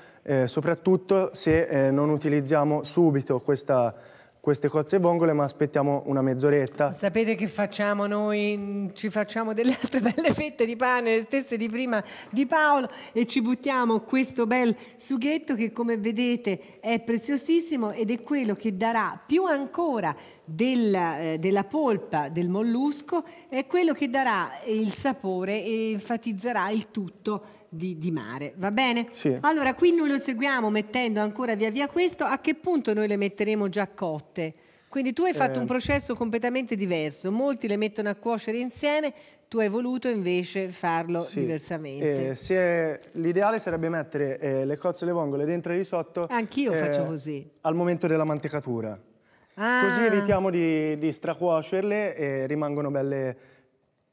soprattutto se non utilizziamo subito questa queste cozze vongole, ma aspettiamo una mezz'oretta. Sapete che facciamo noi? Ci facciamo delle altre belle fette di pane, le stesse di prima di Paolo, e ci buttiamo questo bel sughetto che come vedete è preziosissimo ed è quello che darà più ancora della, eh, della polpa del mollusco, è quello che darà il sapore e enfatizzerà il tutto di, di, mare, va bene? Sì. Allora, qui noi lo seguiamo mettendo ancora via via questo, a che punto noi le metteremo già cotte? Quindi tu hai fatto eh. un processo completamente diverso, molti le mettono a cuocere insieme, tu hai voluto invece farlo sì. diversamente. Eh, l'ideale sarebbe mettere eh, le cozze e le vongole dentro il risotto. Anch'io eh, faccio così. Al momento della mantecatura. Ah. Così evitiamo di, di stracuocerle e rimangono belle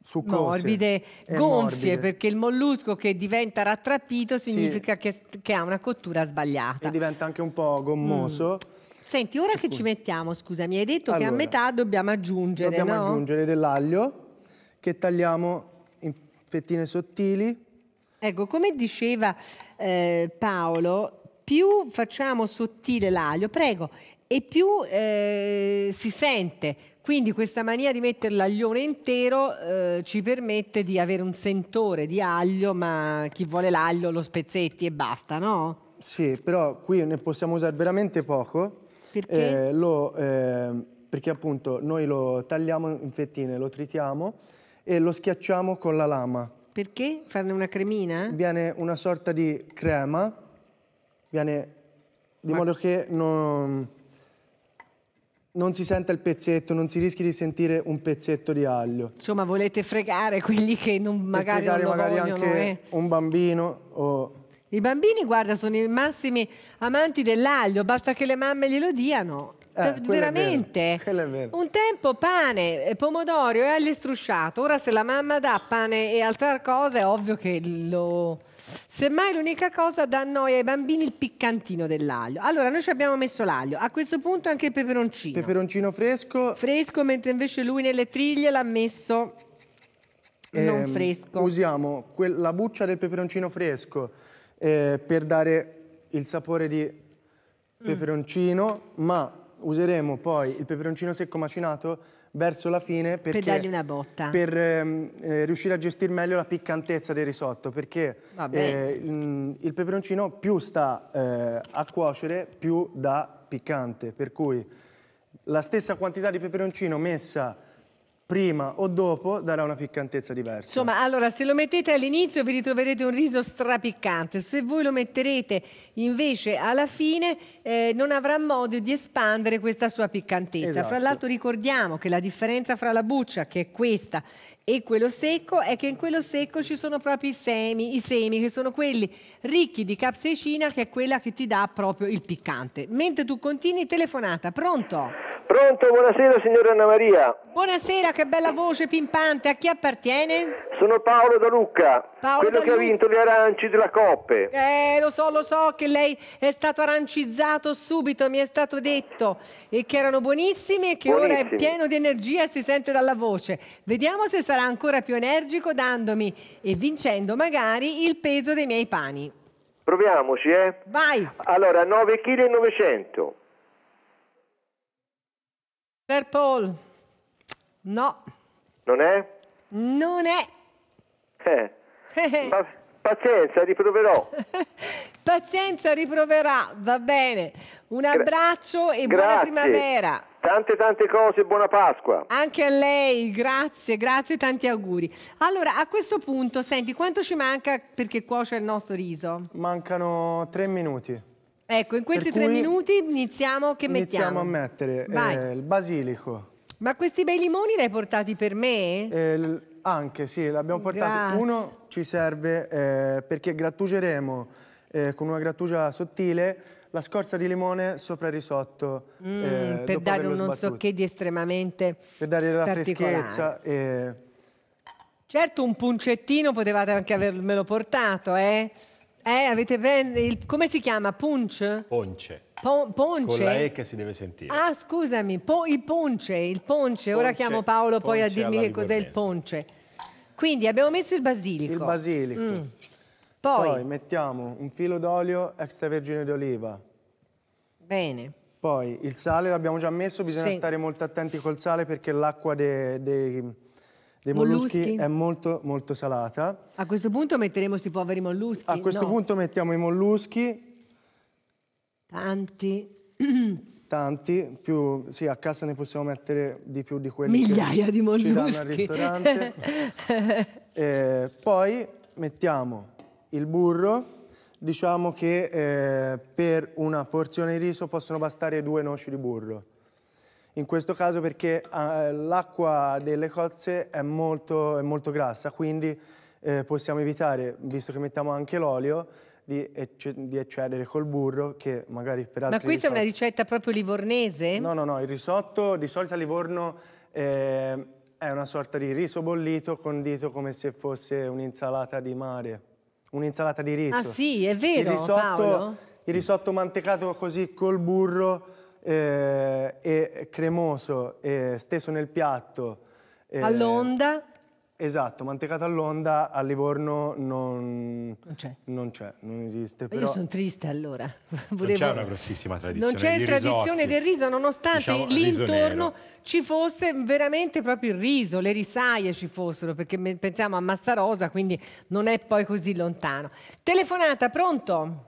Succose, morbide, gonfie, morbide. perché il mollusco che diventa rattrappito significa sì. che, che, ha una cottura sbagliata. E diventa anche un po' gommoso. Mm. Senti, ora che ci mettiamo, scusa, mi hai detto allora, che a metà dobbiamo aggiungere, Dobbiamo no? aggiungere dell'aglio che tagliamo in fettine sottili. Ecco, come diceva eh, Paolo, più facciamo sottile l'aglio, prego, e più eh, si sente quindi questa mania di mettere l'aglione intero eh, ci permette di avere un sentore di aglio, ma chi vuole l'aglio lo spezzetti e basta, no? Sì, però qui ne possiamo usare veramente poco. Perché? Eh, lo, eh, perché appunto noi lo tagliamo in fettine, lo tritiamo e lo schiacciamo con la lama. Perché? Farne una cremina? Viene una sorta di crema, viene di ma... modo che non non si sente il pezzetto, non si rischi di sentire un pezzetto di aglio. Insomma, volete fregare quelli che non, magari non lo magari vogliono, anche eh. un bambino o... I bambini, guarda, sono i massimi amanti dell'aglio, basta che le mamme glielo diano. Eh, cioè, veramente un tempo pane, pomodoro e aglio strusciato ora se la mamma dà pane e altre cose è ovvio che lo Semmai l'unica cosa da noi ai bambini il piccantino dell'aglio. Allora, noi ci abbiamo messo l'aglio, a questo punto anche il peperoncino. Peperoncino fresco. Fresco, mentre invece lui nelle triglie l'ha messo ehm, non fresco. Usiamo la buccia del peperoncino fresco eh, per dare il sapore di peperoncino, mm. ma useremo poi il peperoncino secco macinato verso la fine perché, per dargli una botta. Per ehm, eh, riuscire a gestire meglio la piccantezza del risotto, perché eh, il peperoncino più sta eh, a cuocere più dà piccante, per cui la stessa quantità di peperoncino messa prima o dopo darà una piccantezza diversa. Insomma, allora se lo mettete all'inizio vi ritroverete un riso strapiccante, se voi lo metterete invece alla fine eh, non avrà modo di espandere questa sua piccantezza. Esatto. Fra l'altro ricordiamo che la differenza fra la buccia, che è questa, e quello secco è che in quello secco ci sono proprio i semi, i semi che sono quelli ricchi di capsicina che è quella che ti dà proprio il piccante. Mentre tu continui telefonata, pronto? Pronto, buonasera signora Anna Maria. Buonasera, che bella voce pimpante, a chi appartiene? Sono Paolo da Lucca, Paolo quello da che Lu- ha vinto gli aranci della Coppe. Eh, lo so, lo so che lei è stato arancizzato subito, mi è stato detto, e che erano buonissimi e che Buonissimi. ora è pieno di energia e si sente dalla voce. Vediamo se sarà sarà ancora più energico dandomi e vincendo magari il peso dei miei pani. Proviamoci, eh? Vai! Allora, 9 kg Per Paul. No. Non è? Non è. Eh. Ma pazienza, riproverò. pazienza, riproverà, va bene. Un abbraccio Gra- e buona grazie. primavera. Tante tante cose, buona Pasqua. Anche a lei, grazie, grazie, tanti auguri. Allora, a questo punto, senti, quanto ci manca perché cuoce il nostro riso? Mancano tre minuti. Ecco, in questi tre minuti iniziamo, che iniziamo mettiamo? Iniziamo a mettere eh, il basilico. Ma questi bei limoni li hai portati per me? Eh, anche, sì, li abbiamo portati. Grazie. Uno ci serve eh, perché grattugeremo eh, con una grattugia sottile la scorza di limone sopra il risotto. Mm, eh, per dare un non so che di estremamente Per dare la freschezza. E... Certo, un puncettino potevate anche avermelo portato, eh? Eh, avete ben... Il, come si chiama? Punch? Ponce. Po, ponce? Con la E che si deve sentire. Ah, scusami, po, il ponce, il ponce. Ora chiamo Paolo poi a dirmi che cos'è il ponce. Quindi abbiamo messo il basilico. Il basilico. Mm. Poi, Poi mettiamo un filo d'olio extravergine d'oliva. Bene. Poi il sale l'abbiamo già messo, bisogna sì. stare molto attenti col sale perché l'acqua dei, dei, dei molluschi. molluschi, è molto, molto salata. A questo punto metteremo questi poveri molluschi? A questo no. punto mettiamo i molluschi. Tanti. Tanti, più, sì, a casa ne possiamo mettere di più di quelli Migliaia di molluschi. ci danno al ristorante. eh, poi mettiamo il burro, diciamo che eh, per una porzione di riso possono bastare due noci di burro. In questo caso perché eh, l'acqua delle cozze è molto, è molto grassa, quindi eh, possiamo evitare, visto che mettiamo anche l'olio, di, ecce di, eccedere col burro che magari per altri Ma questa risotto... è una ricetta proprio livornese? No, no, no, il risotto di solito a Livorno eh, è una sorta di riso bollito condito come se fosse un'insalata di mare. Un'insalata di riso. Ah sì, è vero, il risotto, Paolo? Il risotto mantecato così col burro eh, e cremoso, eh, steso nel piatto. Eh, All'onda? Esatto, mantecata all'onda a Livorno non, non c'è. non c'è, non esiste. Però... Io sono triste allora. Volevo... Non c'è una grossissima tradizione. Non c'è tradizione del riso, nonostante diciamo, l'intorno ci fosse veramente proprio il riso, le risaie ci fossero, perché pensiamo a Massarosa, quindi non è poi così lontano. Telefonata, pronto?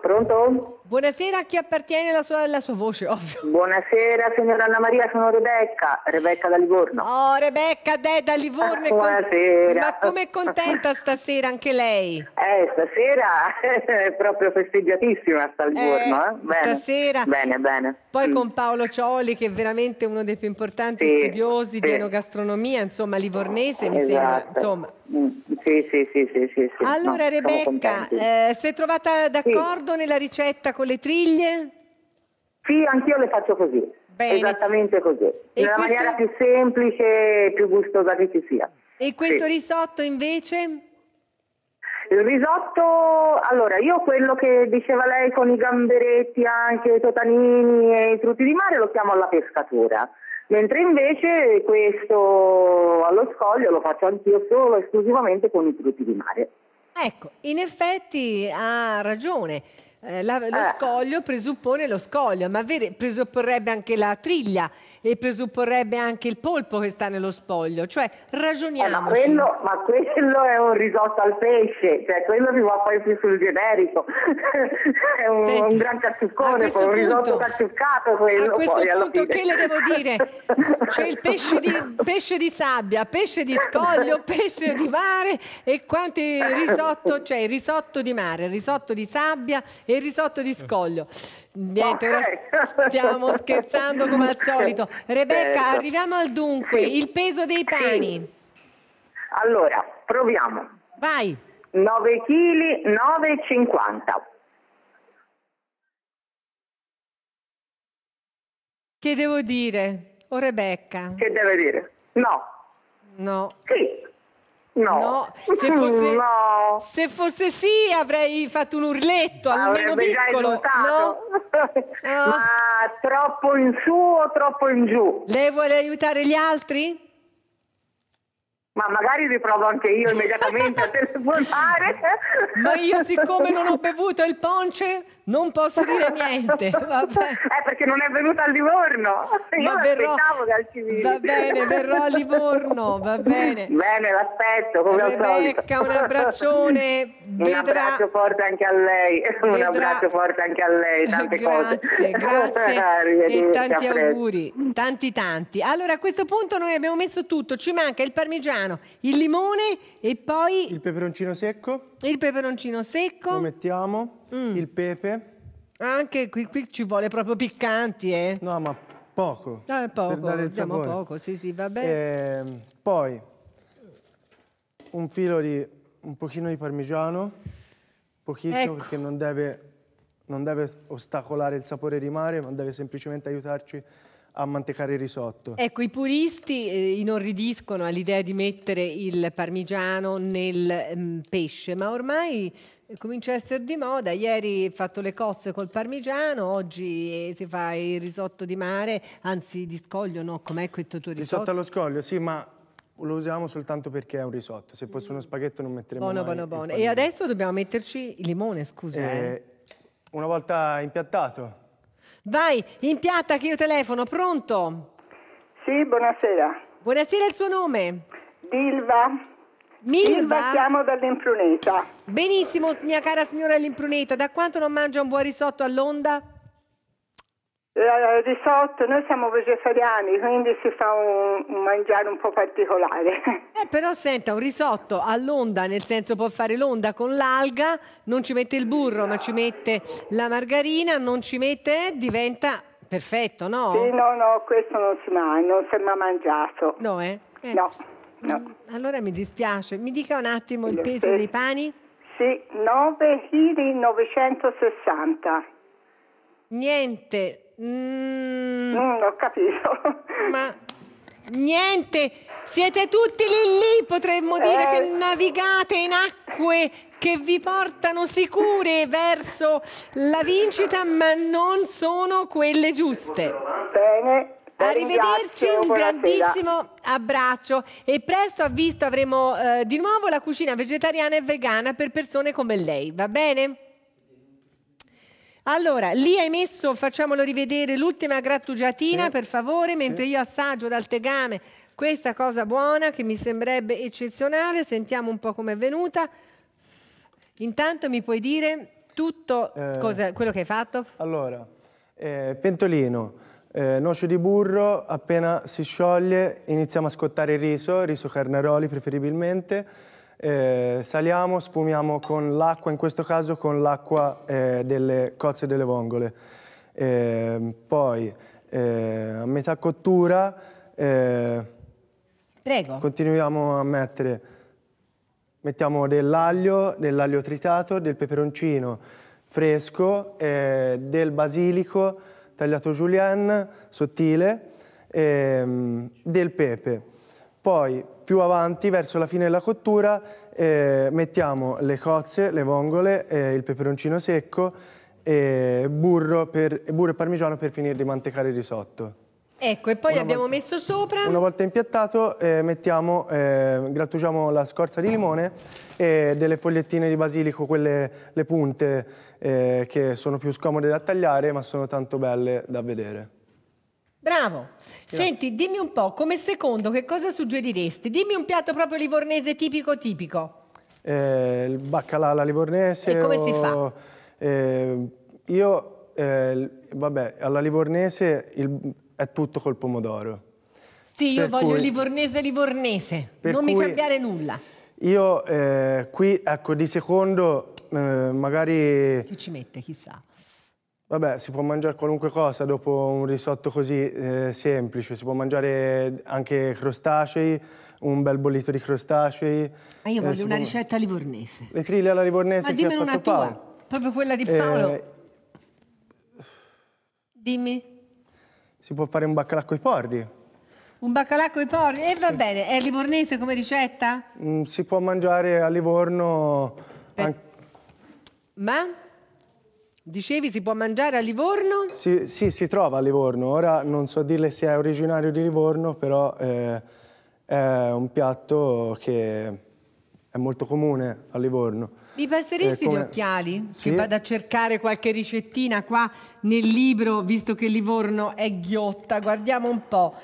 Pronto? Buonasera a chi appartiene alla sua, la sua voce, ovvio. Buonasera signora Anna Maria, sono Rebecca, Rebecca da Livorno. Oh Rebecca de, da Livorno. Buonasera. Ma come è contenta stasera anche lei? Eh, stasera è proprio festeggiatissima sta Livorno. Eh, eh. Stasera. Bene, bene. Poi mm. con Paolo Cioli che è veramente uno dei più importanti sì, studiosi sì. di enogastronomia, insomma livornese oh, mi esatto. sembra. Insomma. Mm, sì, sì, sì, sì, sì, sì. Allora no, Rebecca, eh, sei trovata d'accordo nella ricetta? con le triglie? Sì, anch'io le faccio così. Bene. Esattamente così. E Nella questo... maniera più semplice e più gustosa che ci sia. E questo sì. risotto invece? Il risotto, allora io quello che diceva lei con i gamberetti, anche i totanini e i frutti di mare lo chiamo alla pescatura, mentre invece questo allo scoglio lo faccio anch'io solo esclusivamente con i frutti di mare. Ecco, in effetti ha ragione. Eh, la, lo ah. scoglio presuppone lo scoglio, ma vere, presupporrebbe anche la triglia e presupporrebbe anche il polpo che sta nello spoglio, cioè ragioniamo. Eh, ma, ma, quello è un risotto al pesce, cioè quello mi va poi più sul generico, è un, Senti, un gran cacciuccone, un risotto cacciuccato quello. A questo poi, punto che le devo dire? C'è il pesce di, pesce di sabbia, pesce di scoglio, pesce di mare e quanti risotto, cioè il risotto di mare, il risotto di sabbia e il risotto di mm. scoglio. Niente, stiamo scherzando come al solito. Rebecca, certo. arriviamo al dunque, sì. il peso dei pani. Allora, proviamo. Vai. 9 kg, 9,50. Che devo dire? O oh, Rebecca? Che deve dire? No. No. Sì. No. no. Se, fosse, no. se, fosse, sì avrei fatto un urletto, almeno Avrebbe piccolo. No? Ma ah. troppo in su o troppo in giù? Lei vuole aiutare gli altri? ma magari riprovo anche io immediatamente a telefonare. ma io siccome non ho bevuto il ponce non posso dire niente. Vabbè. Eh, perché non è venuta a Livorno. Io ma verrò, Va bene, verrò a Livorno, va bene. Bene, l'aspetto come Rebecca, un abbraccione. Vedrà... Un abbraccio forte anche a lei. Vedrà... Un abbraccio forte anche a lei, tante grazie, cose. Grazie, e tanti auguri. Tanti tanti. Allora a questo punto noi abbiamo messo tutto, ci manca il parmigiano parmigiano, il limone e poi... Il peperoncino secco. Il peperoncino secco. Lo mettiamo, mm. il pepe. Anche qui, qui, ci vuole proprio piccanti, eh? No, ma poco. Ah, poco, per dare il sapore. poco, sì, sì, va bene. Ehm, poi un filo di... un pochino di parmigiano, pochissimo ecco. perché non deve, non deve ostacolare il sapore di mare, ma deve semplicemente aiutarci a mantecare il risotto. Ecco, i puristi eh, inorridiscono all'idea di mettere il parmigiano nel mh, ehm, pesce, ma ormai eh, comincia a essere di moda. Ieri ho fatto le cosse col parmigiano, oggi eh, si fa il risotto di mare, anzi di scoglio, no? Com'è questo tuo risotto? Risotto allo scoglio, sì, ma lo usiamo soltanto perché è un risotto. Se fosse uno spaghetto non metteremmo buono, mai Buono, buono, buono. E adesso dobbiamo metterci il limone, scusa. Eh, eh. Una volta impiattato Vai, in piatta che io telefono, pronto? Sì, buonasera. Buonasera, il suo nome? Dilva. Milva? Milva chiamo dall'Impruneta. Benissimo, mia cara signora l'impruneta, da quanto non mangia un buon risotto all'onda? il eh, risotto, noi siamo vegetariani, quindi si fa un, un mangiare un po' particolare. Eh, però senta, un risotto all'onda, nel senso può fare l'onda con l'alga, non ci mette il burro, ma ci mette la margarina, non ci mette, diventa perfetto, no? Sì, no, no, questo non si mangia, non si è mai mangiato. No, eh? eh. No, no. Mm, allora mi dispiace. Mi dica un attimo il peso dei pani? Sì, 9 kg 960. Niente, Mm. Mm, ho capito. Ma niente, siete tutti lì lì, potremmo eh. dire che eh. navigate in acque che vi portano sicure verso la vincita, ma non sono quelle giuste. Bene. Arrivederci, un grandissimo abbraccio e presto a visto avremo eh, di nuovo la cucina vegetariana e vegana per persone come lei, va bene? Allora, lì hai messo, facciamolo rivedere, l'ultima grattugiatina, sì. per favore, mentre sì. io assaggio dal tegame questa cosa buona che mi sembrerebbe eccezionale. Sentiamo un po' com'è venuta. Intanto mi puoi dire tutto eh, cosa, quello che hai fatto? Allora, eh, pentolino, eh, noce di burro, appena si scioglie iniziamo a scottare il riso, riso carnaroli preferibilmente, eh, saliamo, sfumiamo con l'acqua, in questo caso con l'acqua eh, delle cozze delle vongole. Ehm, eh, poi a metà cottura eh, Prego. continuiamo a mettere, mettiamo dell'aglio, dell'aglio tritato, del peperoncino fresco, eh, del basilico tagliato julienne, sottile, ehm, del pepe. Poi più avanti, verso la fine della cottura, eh, mettiamo le cozze, le vongole, eh, il peperoncino secco e burro, per, burro, e parmigiano per finire di mantecare il risotto. Ecco, e poi una abbiamo volta, messo sopra... Una volta impiattato eh, mettiamo, eh, grattugiamo la scorza di limone e delle fogliettine di basilico, quelle le punte eh, che sono più scomode da tagliare ma sono tanto belle da vedere. Bravo. Grazie. Senti, dimmi un po', come secondo che cosa suggeriresti? Dimmi un piatto proprio livornese tipico tipico. Eh, il baccalà alla livornese. E come o... si fa? Eh, io, eh, vabbè, alla livornese il... è tutto col pomodoro. Sì, io per voglio cui... livornese livornese, non mi cambiare nulla. Io eh, qui, ecco, di secondo eh, magari... Chi ci mette, chissà. Vabbè, si può mangiare qualunque cosa dopo un risotto così eh, semplice, si può mangiare anche crostacei, un bel bollito di crostacei. Ma io eh, voglio una può... ricetta livornese. Le trille alla livornese Ma che ha fatto una Paolo. Tua, proprio quella di Paolo. Eh... Dimmi. Si può fare un baccalà coi porri. Un baccalà coi porri? E eh, va sì. bene, è livornese come ricetta? Mm, si può mangiare a Livorno... Anche... Ma? Dicevi si può mangiare a Livorno? Si, sì, si trova a Livorno. Ora non so dirle se è originario di Livorno, però eh, è un piatto che è molto comune a Livorno. Mi passeresti eh, come... gli occhiali? Sì. Che vado a cercare qualche ricettina qua nel libro, visto che Livorno è ghiotta. Guardiamo un po'.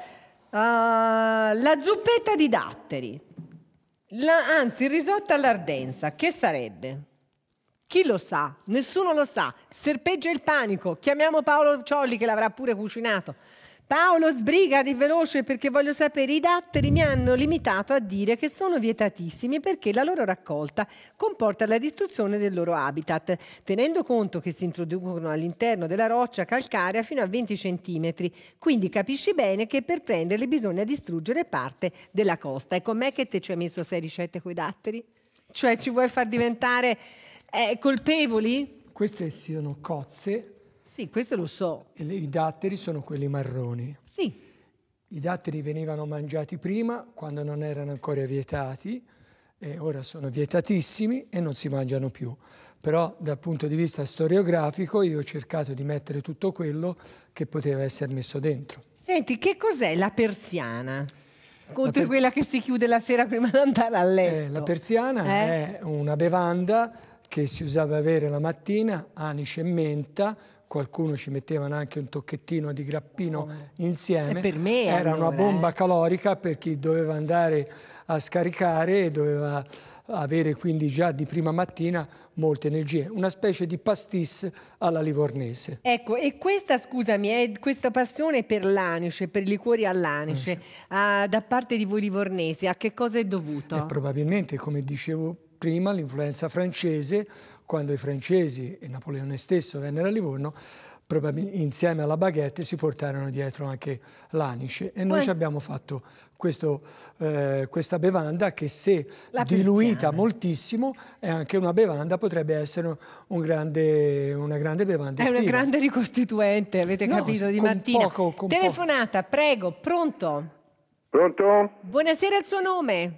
Uh, la zuppetta di datteri. La, anzi, il risotto all'ardenza. Che sarebbe? Chi lo sa? Nessuno lo sa. Serpeggia il panico. Chiamiamo Paolo Ciolli che l'avrà pure cucinato. Paolo, sbrigati veloce perché voglio sapere, i datteri mi hanno limitato a dire che sono vietatissimi perché la loro raccolta comporta la distruzione del loro habitat, tenendo conto che si introducono all'interno della roccia calcarea fino a 20 cm, quindi capisci bene che per prenderli bisogna distruggere parte della costa. Ecco, e com'è che te ci hai messo sei ricette con i datteri? Cioè ci vuoi far diventare eh, colpevoli? Queste sono cozze. Sì, questo lo so. I datteri sono quelli marroni. Sì. I datteri venivano mangiati prima, quando non erano ancora vietati, e ora sono vietatissimi e non si mangiano più. Però dal punto di vista storiografico io ho cercato di mettere tutto quello che poteva essere messo dentro. Senti, che cos'è la persiana? Contro per... quella che si chiude la sera prima di andare a eh, letto. Eh, la persiana eh? è una bevanda che si usava avere la mattina, anice e menta, qualcuno ci mettevano anche un tocchettino di grappino oh. insieme. per me era allora, una eh. bomba eh. calorica per chi doveva andare a scaricare e doveva avere quindi già di prima mattina molte energie, una specie di pastis alla livornese. Ecco, e questa, scusami, è questa passione per l'anice, per i liquori all'anice, eh, sì. Ah, da parte di voi livornesi, a che cosa è dovuto? Eh, probabilmente, come dicevo prima l'influenza francese, quando i francesi e Napoleone stesso vennero a Livorno, insieme alla baguette si portarono dietro anche l'anice e noi ci abbiamo fatto questo, eh, questa bevanda che se diluita moltissimo è anche una bevanda, potrebbe essere un grande, una grande bevanda È estiva. una grande ricostituente, avete no, capito, di mattina. Poco, Telefonata, poco. prego, pronto? Pronto? Buonasera, il suo nome?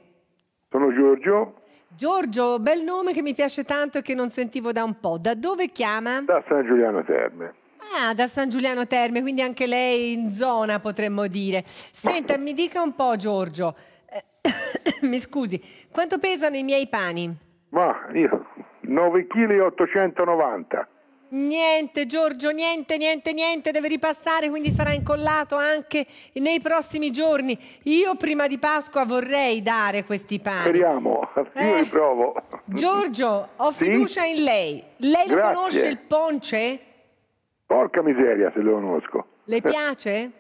Sono Giorgio. Giorgio, bel nome che mi piace tanto e che non sentivo da un po'. Da dove chiama? Da San Giuliano Terme. Ah, da San Giuliano Terme, quindi anche lei in zona potremmo dire. Senta, mi dica un po' Giorgio, eh, mi scusi, quanto pesano i miei pani? Ma io 9,890 kg. Niente Giorgio, niente, niente, niente, deve ripassare, quindi sarà incollato anche nei prossimi giorni. Io prima di Pasqua vorrei dare questi pani. Speriamo, eh, io eh. provo. Giorgio, ho fiducia in lei. Lei Grazie. conosce il ponce? Porca miseria se lo conosco. Le piace?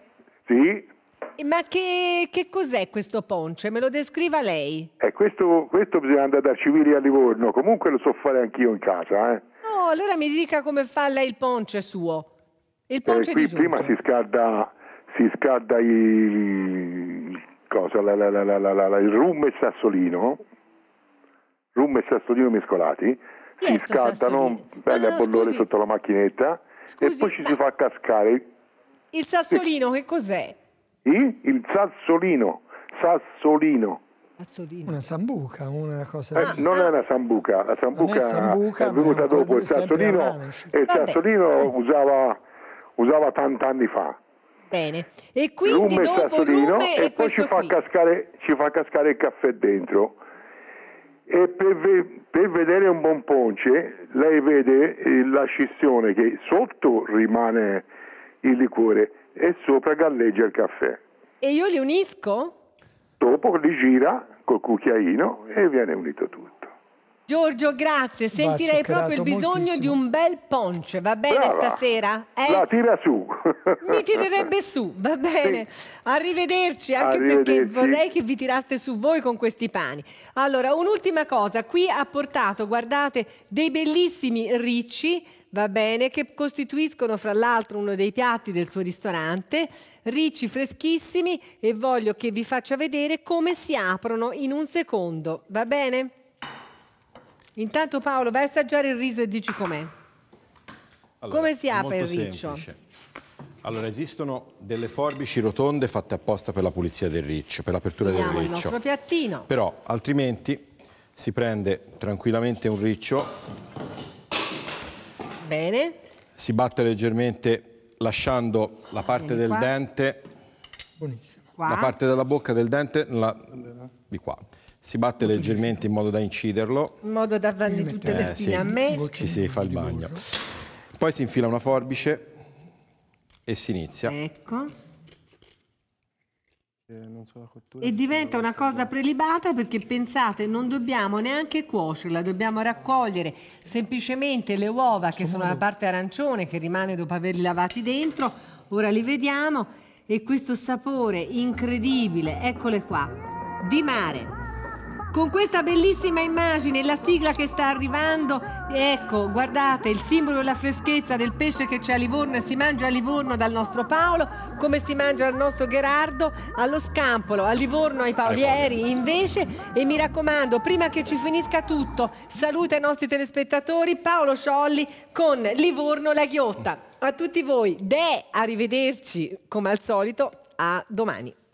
sì. Ma che, che, cos'è questo ponce? Me lo descriva lei. Eh, questo, questo bisogna andare da Civili a Livorno, comunque lo so fare anch'io in casa, eh. Oh, allora mi dica come fa lei il ponce suo. Il eh, ponce eh, qui prima si scalda, si scalda il, cosa, la, la, la, il rum e il sassolino, rum e sassolino mescolati, Chi si certo, scaldano belle no, a ah, bollore sotto la macchinetta scusi, e poi ci si fa cascare. Il sassolino che cos'è? Il, il sassolino, sassolino. Azzolino. Una sambuca, una cosa eh, Non è una sambuca, la sambuca, sambuca è, venuta dopo il Sassolino e il Sassolino usava, usava tant'anni fa. Bene, e quindi rume dopo rume e, e poi ci fa, cascare, ci fa, cascare, il caffè dentro. E per, ve, per vedere un buon ponce, lei vede eh, la scissione che sotto rimane il liquore e sopra galleggia il caffè. E io li unisco? dopo li gira col cucchiaino e viene unito tutto. Giorgio, grazie. Sentirei proprio il bisogno moltissimo. di un bel ponce, va bene Brava. stasera? Eh? La tira su. Mi tirerebbe su, va bene. Sì. Arrivederci, anche Arrivederci. perché vorrei che vi tiraste su voi con questi pani. Allora, un'ultima cosa. Qui ha portato, guardate, dei bellissimi ricci va bene, che costituiscono fra l'altro uno dei piatti del suo ristorante, ricci, freschissimi e voglio che vi faccia vedere come si aprono in un secondo, va bene? Intanto Paolo, vai a assaggiare il riso e dici com'è. Allora, come si apre il riccio? Semplice. Allora, esistono delle forbici rotonde fatte apposta per la pulizia del riccio, per l'apertura del riccio. il nostro piattino. Però, altrimenti, si prende tranquillamente un riccio Bene. Si batte leggermente lasciando la ah, parte Vieni del qua. dente, qua. la parte della bocca del dente la, di qua. Si batte Molto leggermente in modo da inciderlo. In modo da dargli tutte le eh, spine sì. a me. Sì, sì, fa il bagno. Poi si infila una forbice e si inizia. Ecco. E diventa una cosa prelibata perché pensate, non dobbiamo neanche cuocerla, dobbiamo raccogliere semplicemente le uova che sono la parte arancione che rimane dopo averli lavati dentro. Ora li vediamo e questo sapore incredibile, eccole qua, di mare con questa bellissima immagine, la sigla che sta arrivando, ecco, guardate il simbolo della freschezza del pesce che c'è a Livorno e si mangia a Livorno dal nostro Paolo, come si mangia il nostro Gerardo allo scampolo, a Livorno ai Paolieri ecco. invece e mi raccomando, prima che ci finisca tutto, saluta i nostri telespettatori Paolo Sciolli con Livorno la ghiotta. A tutti voi, de, arrivederci come al solito, a domani.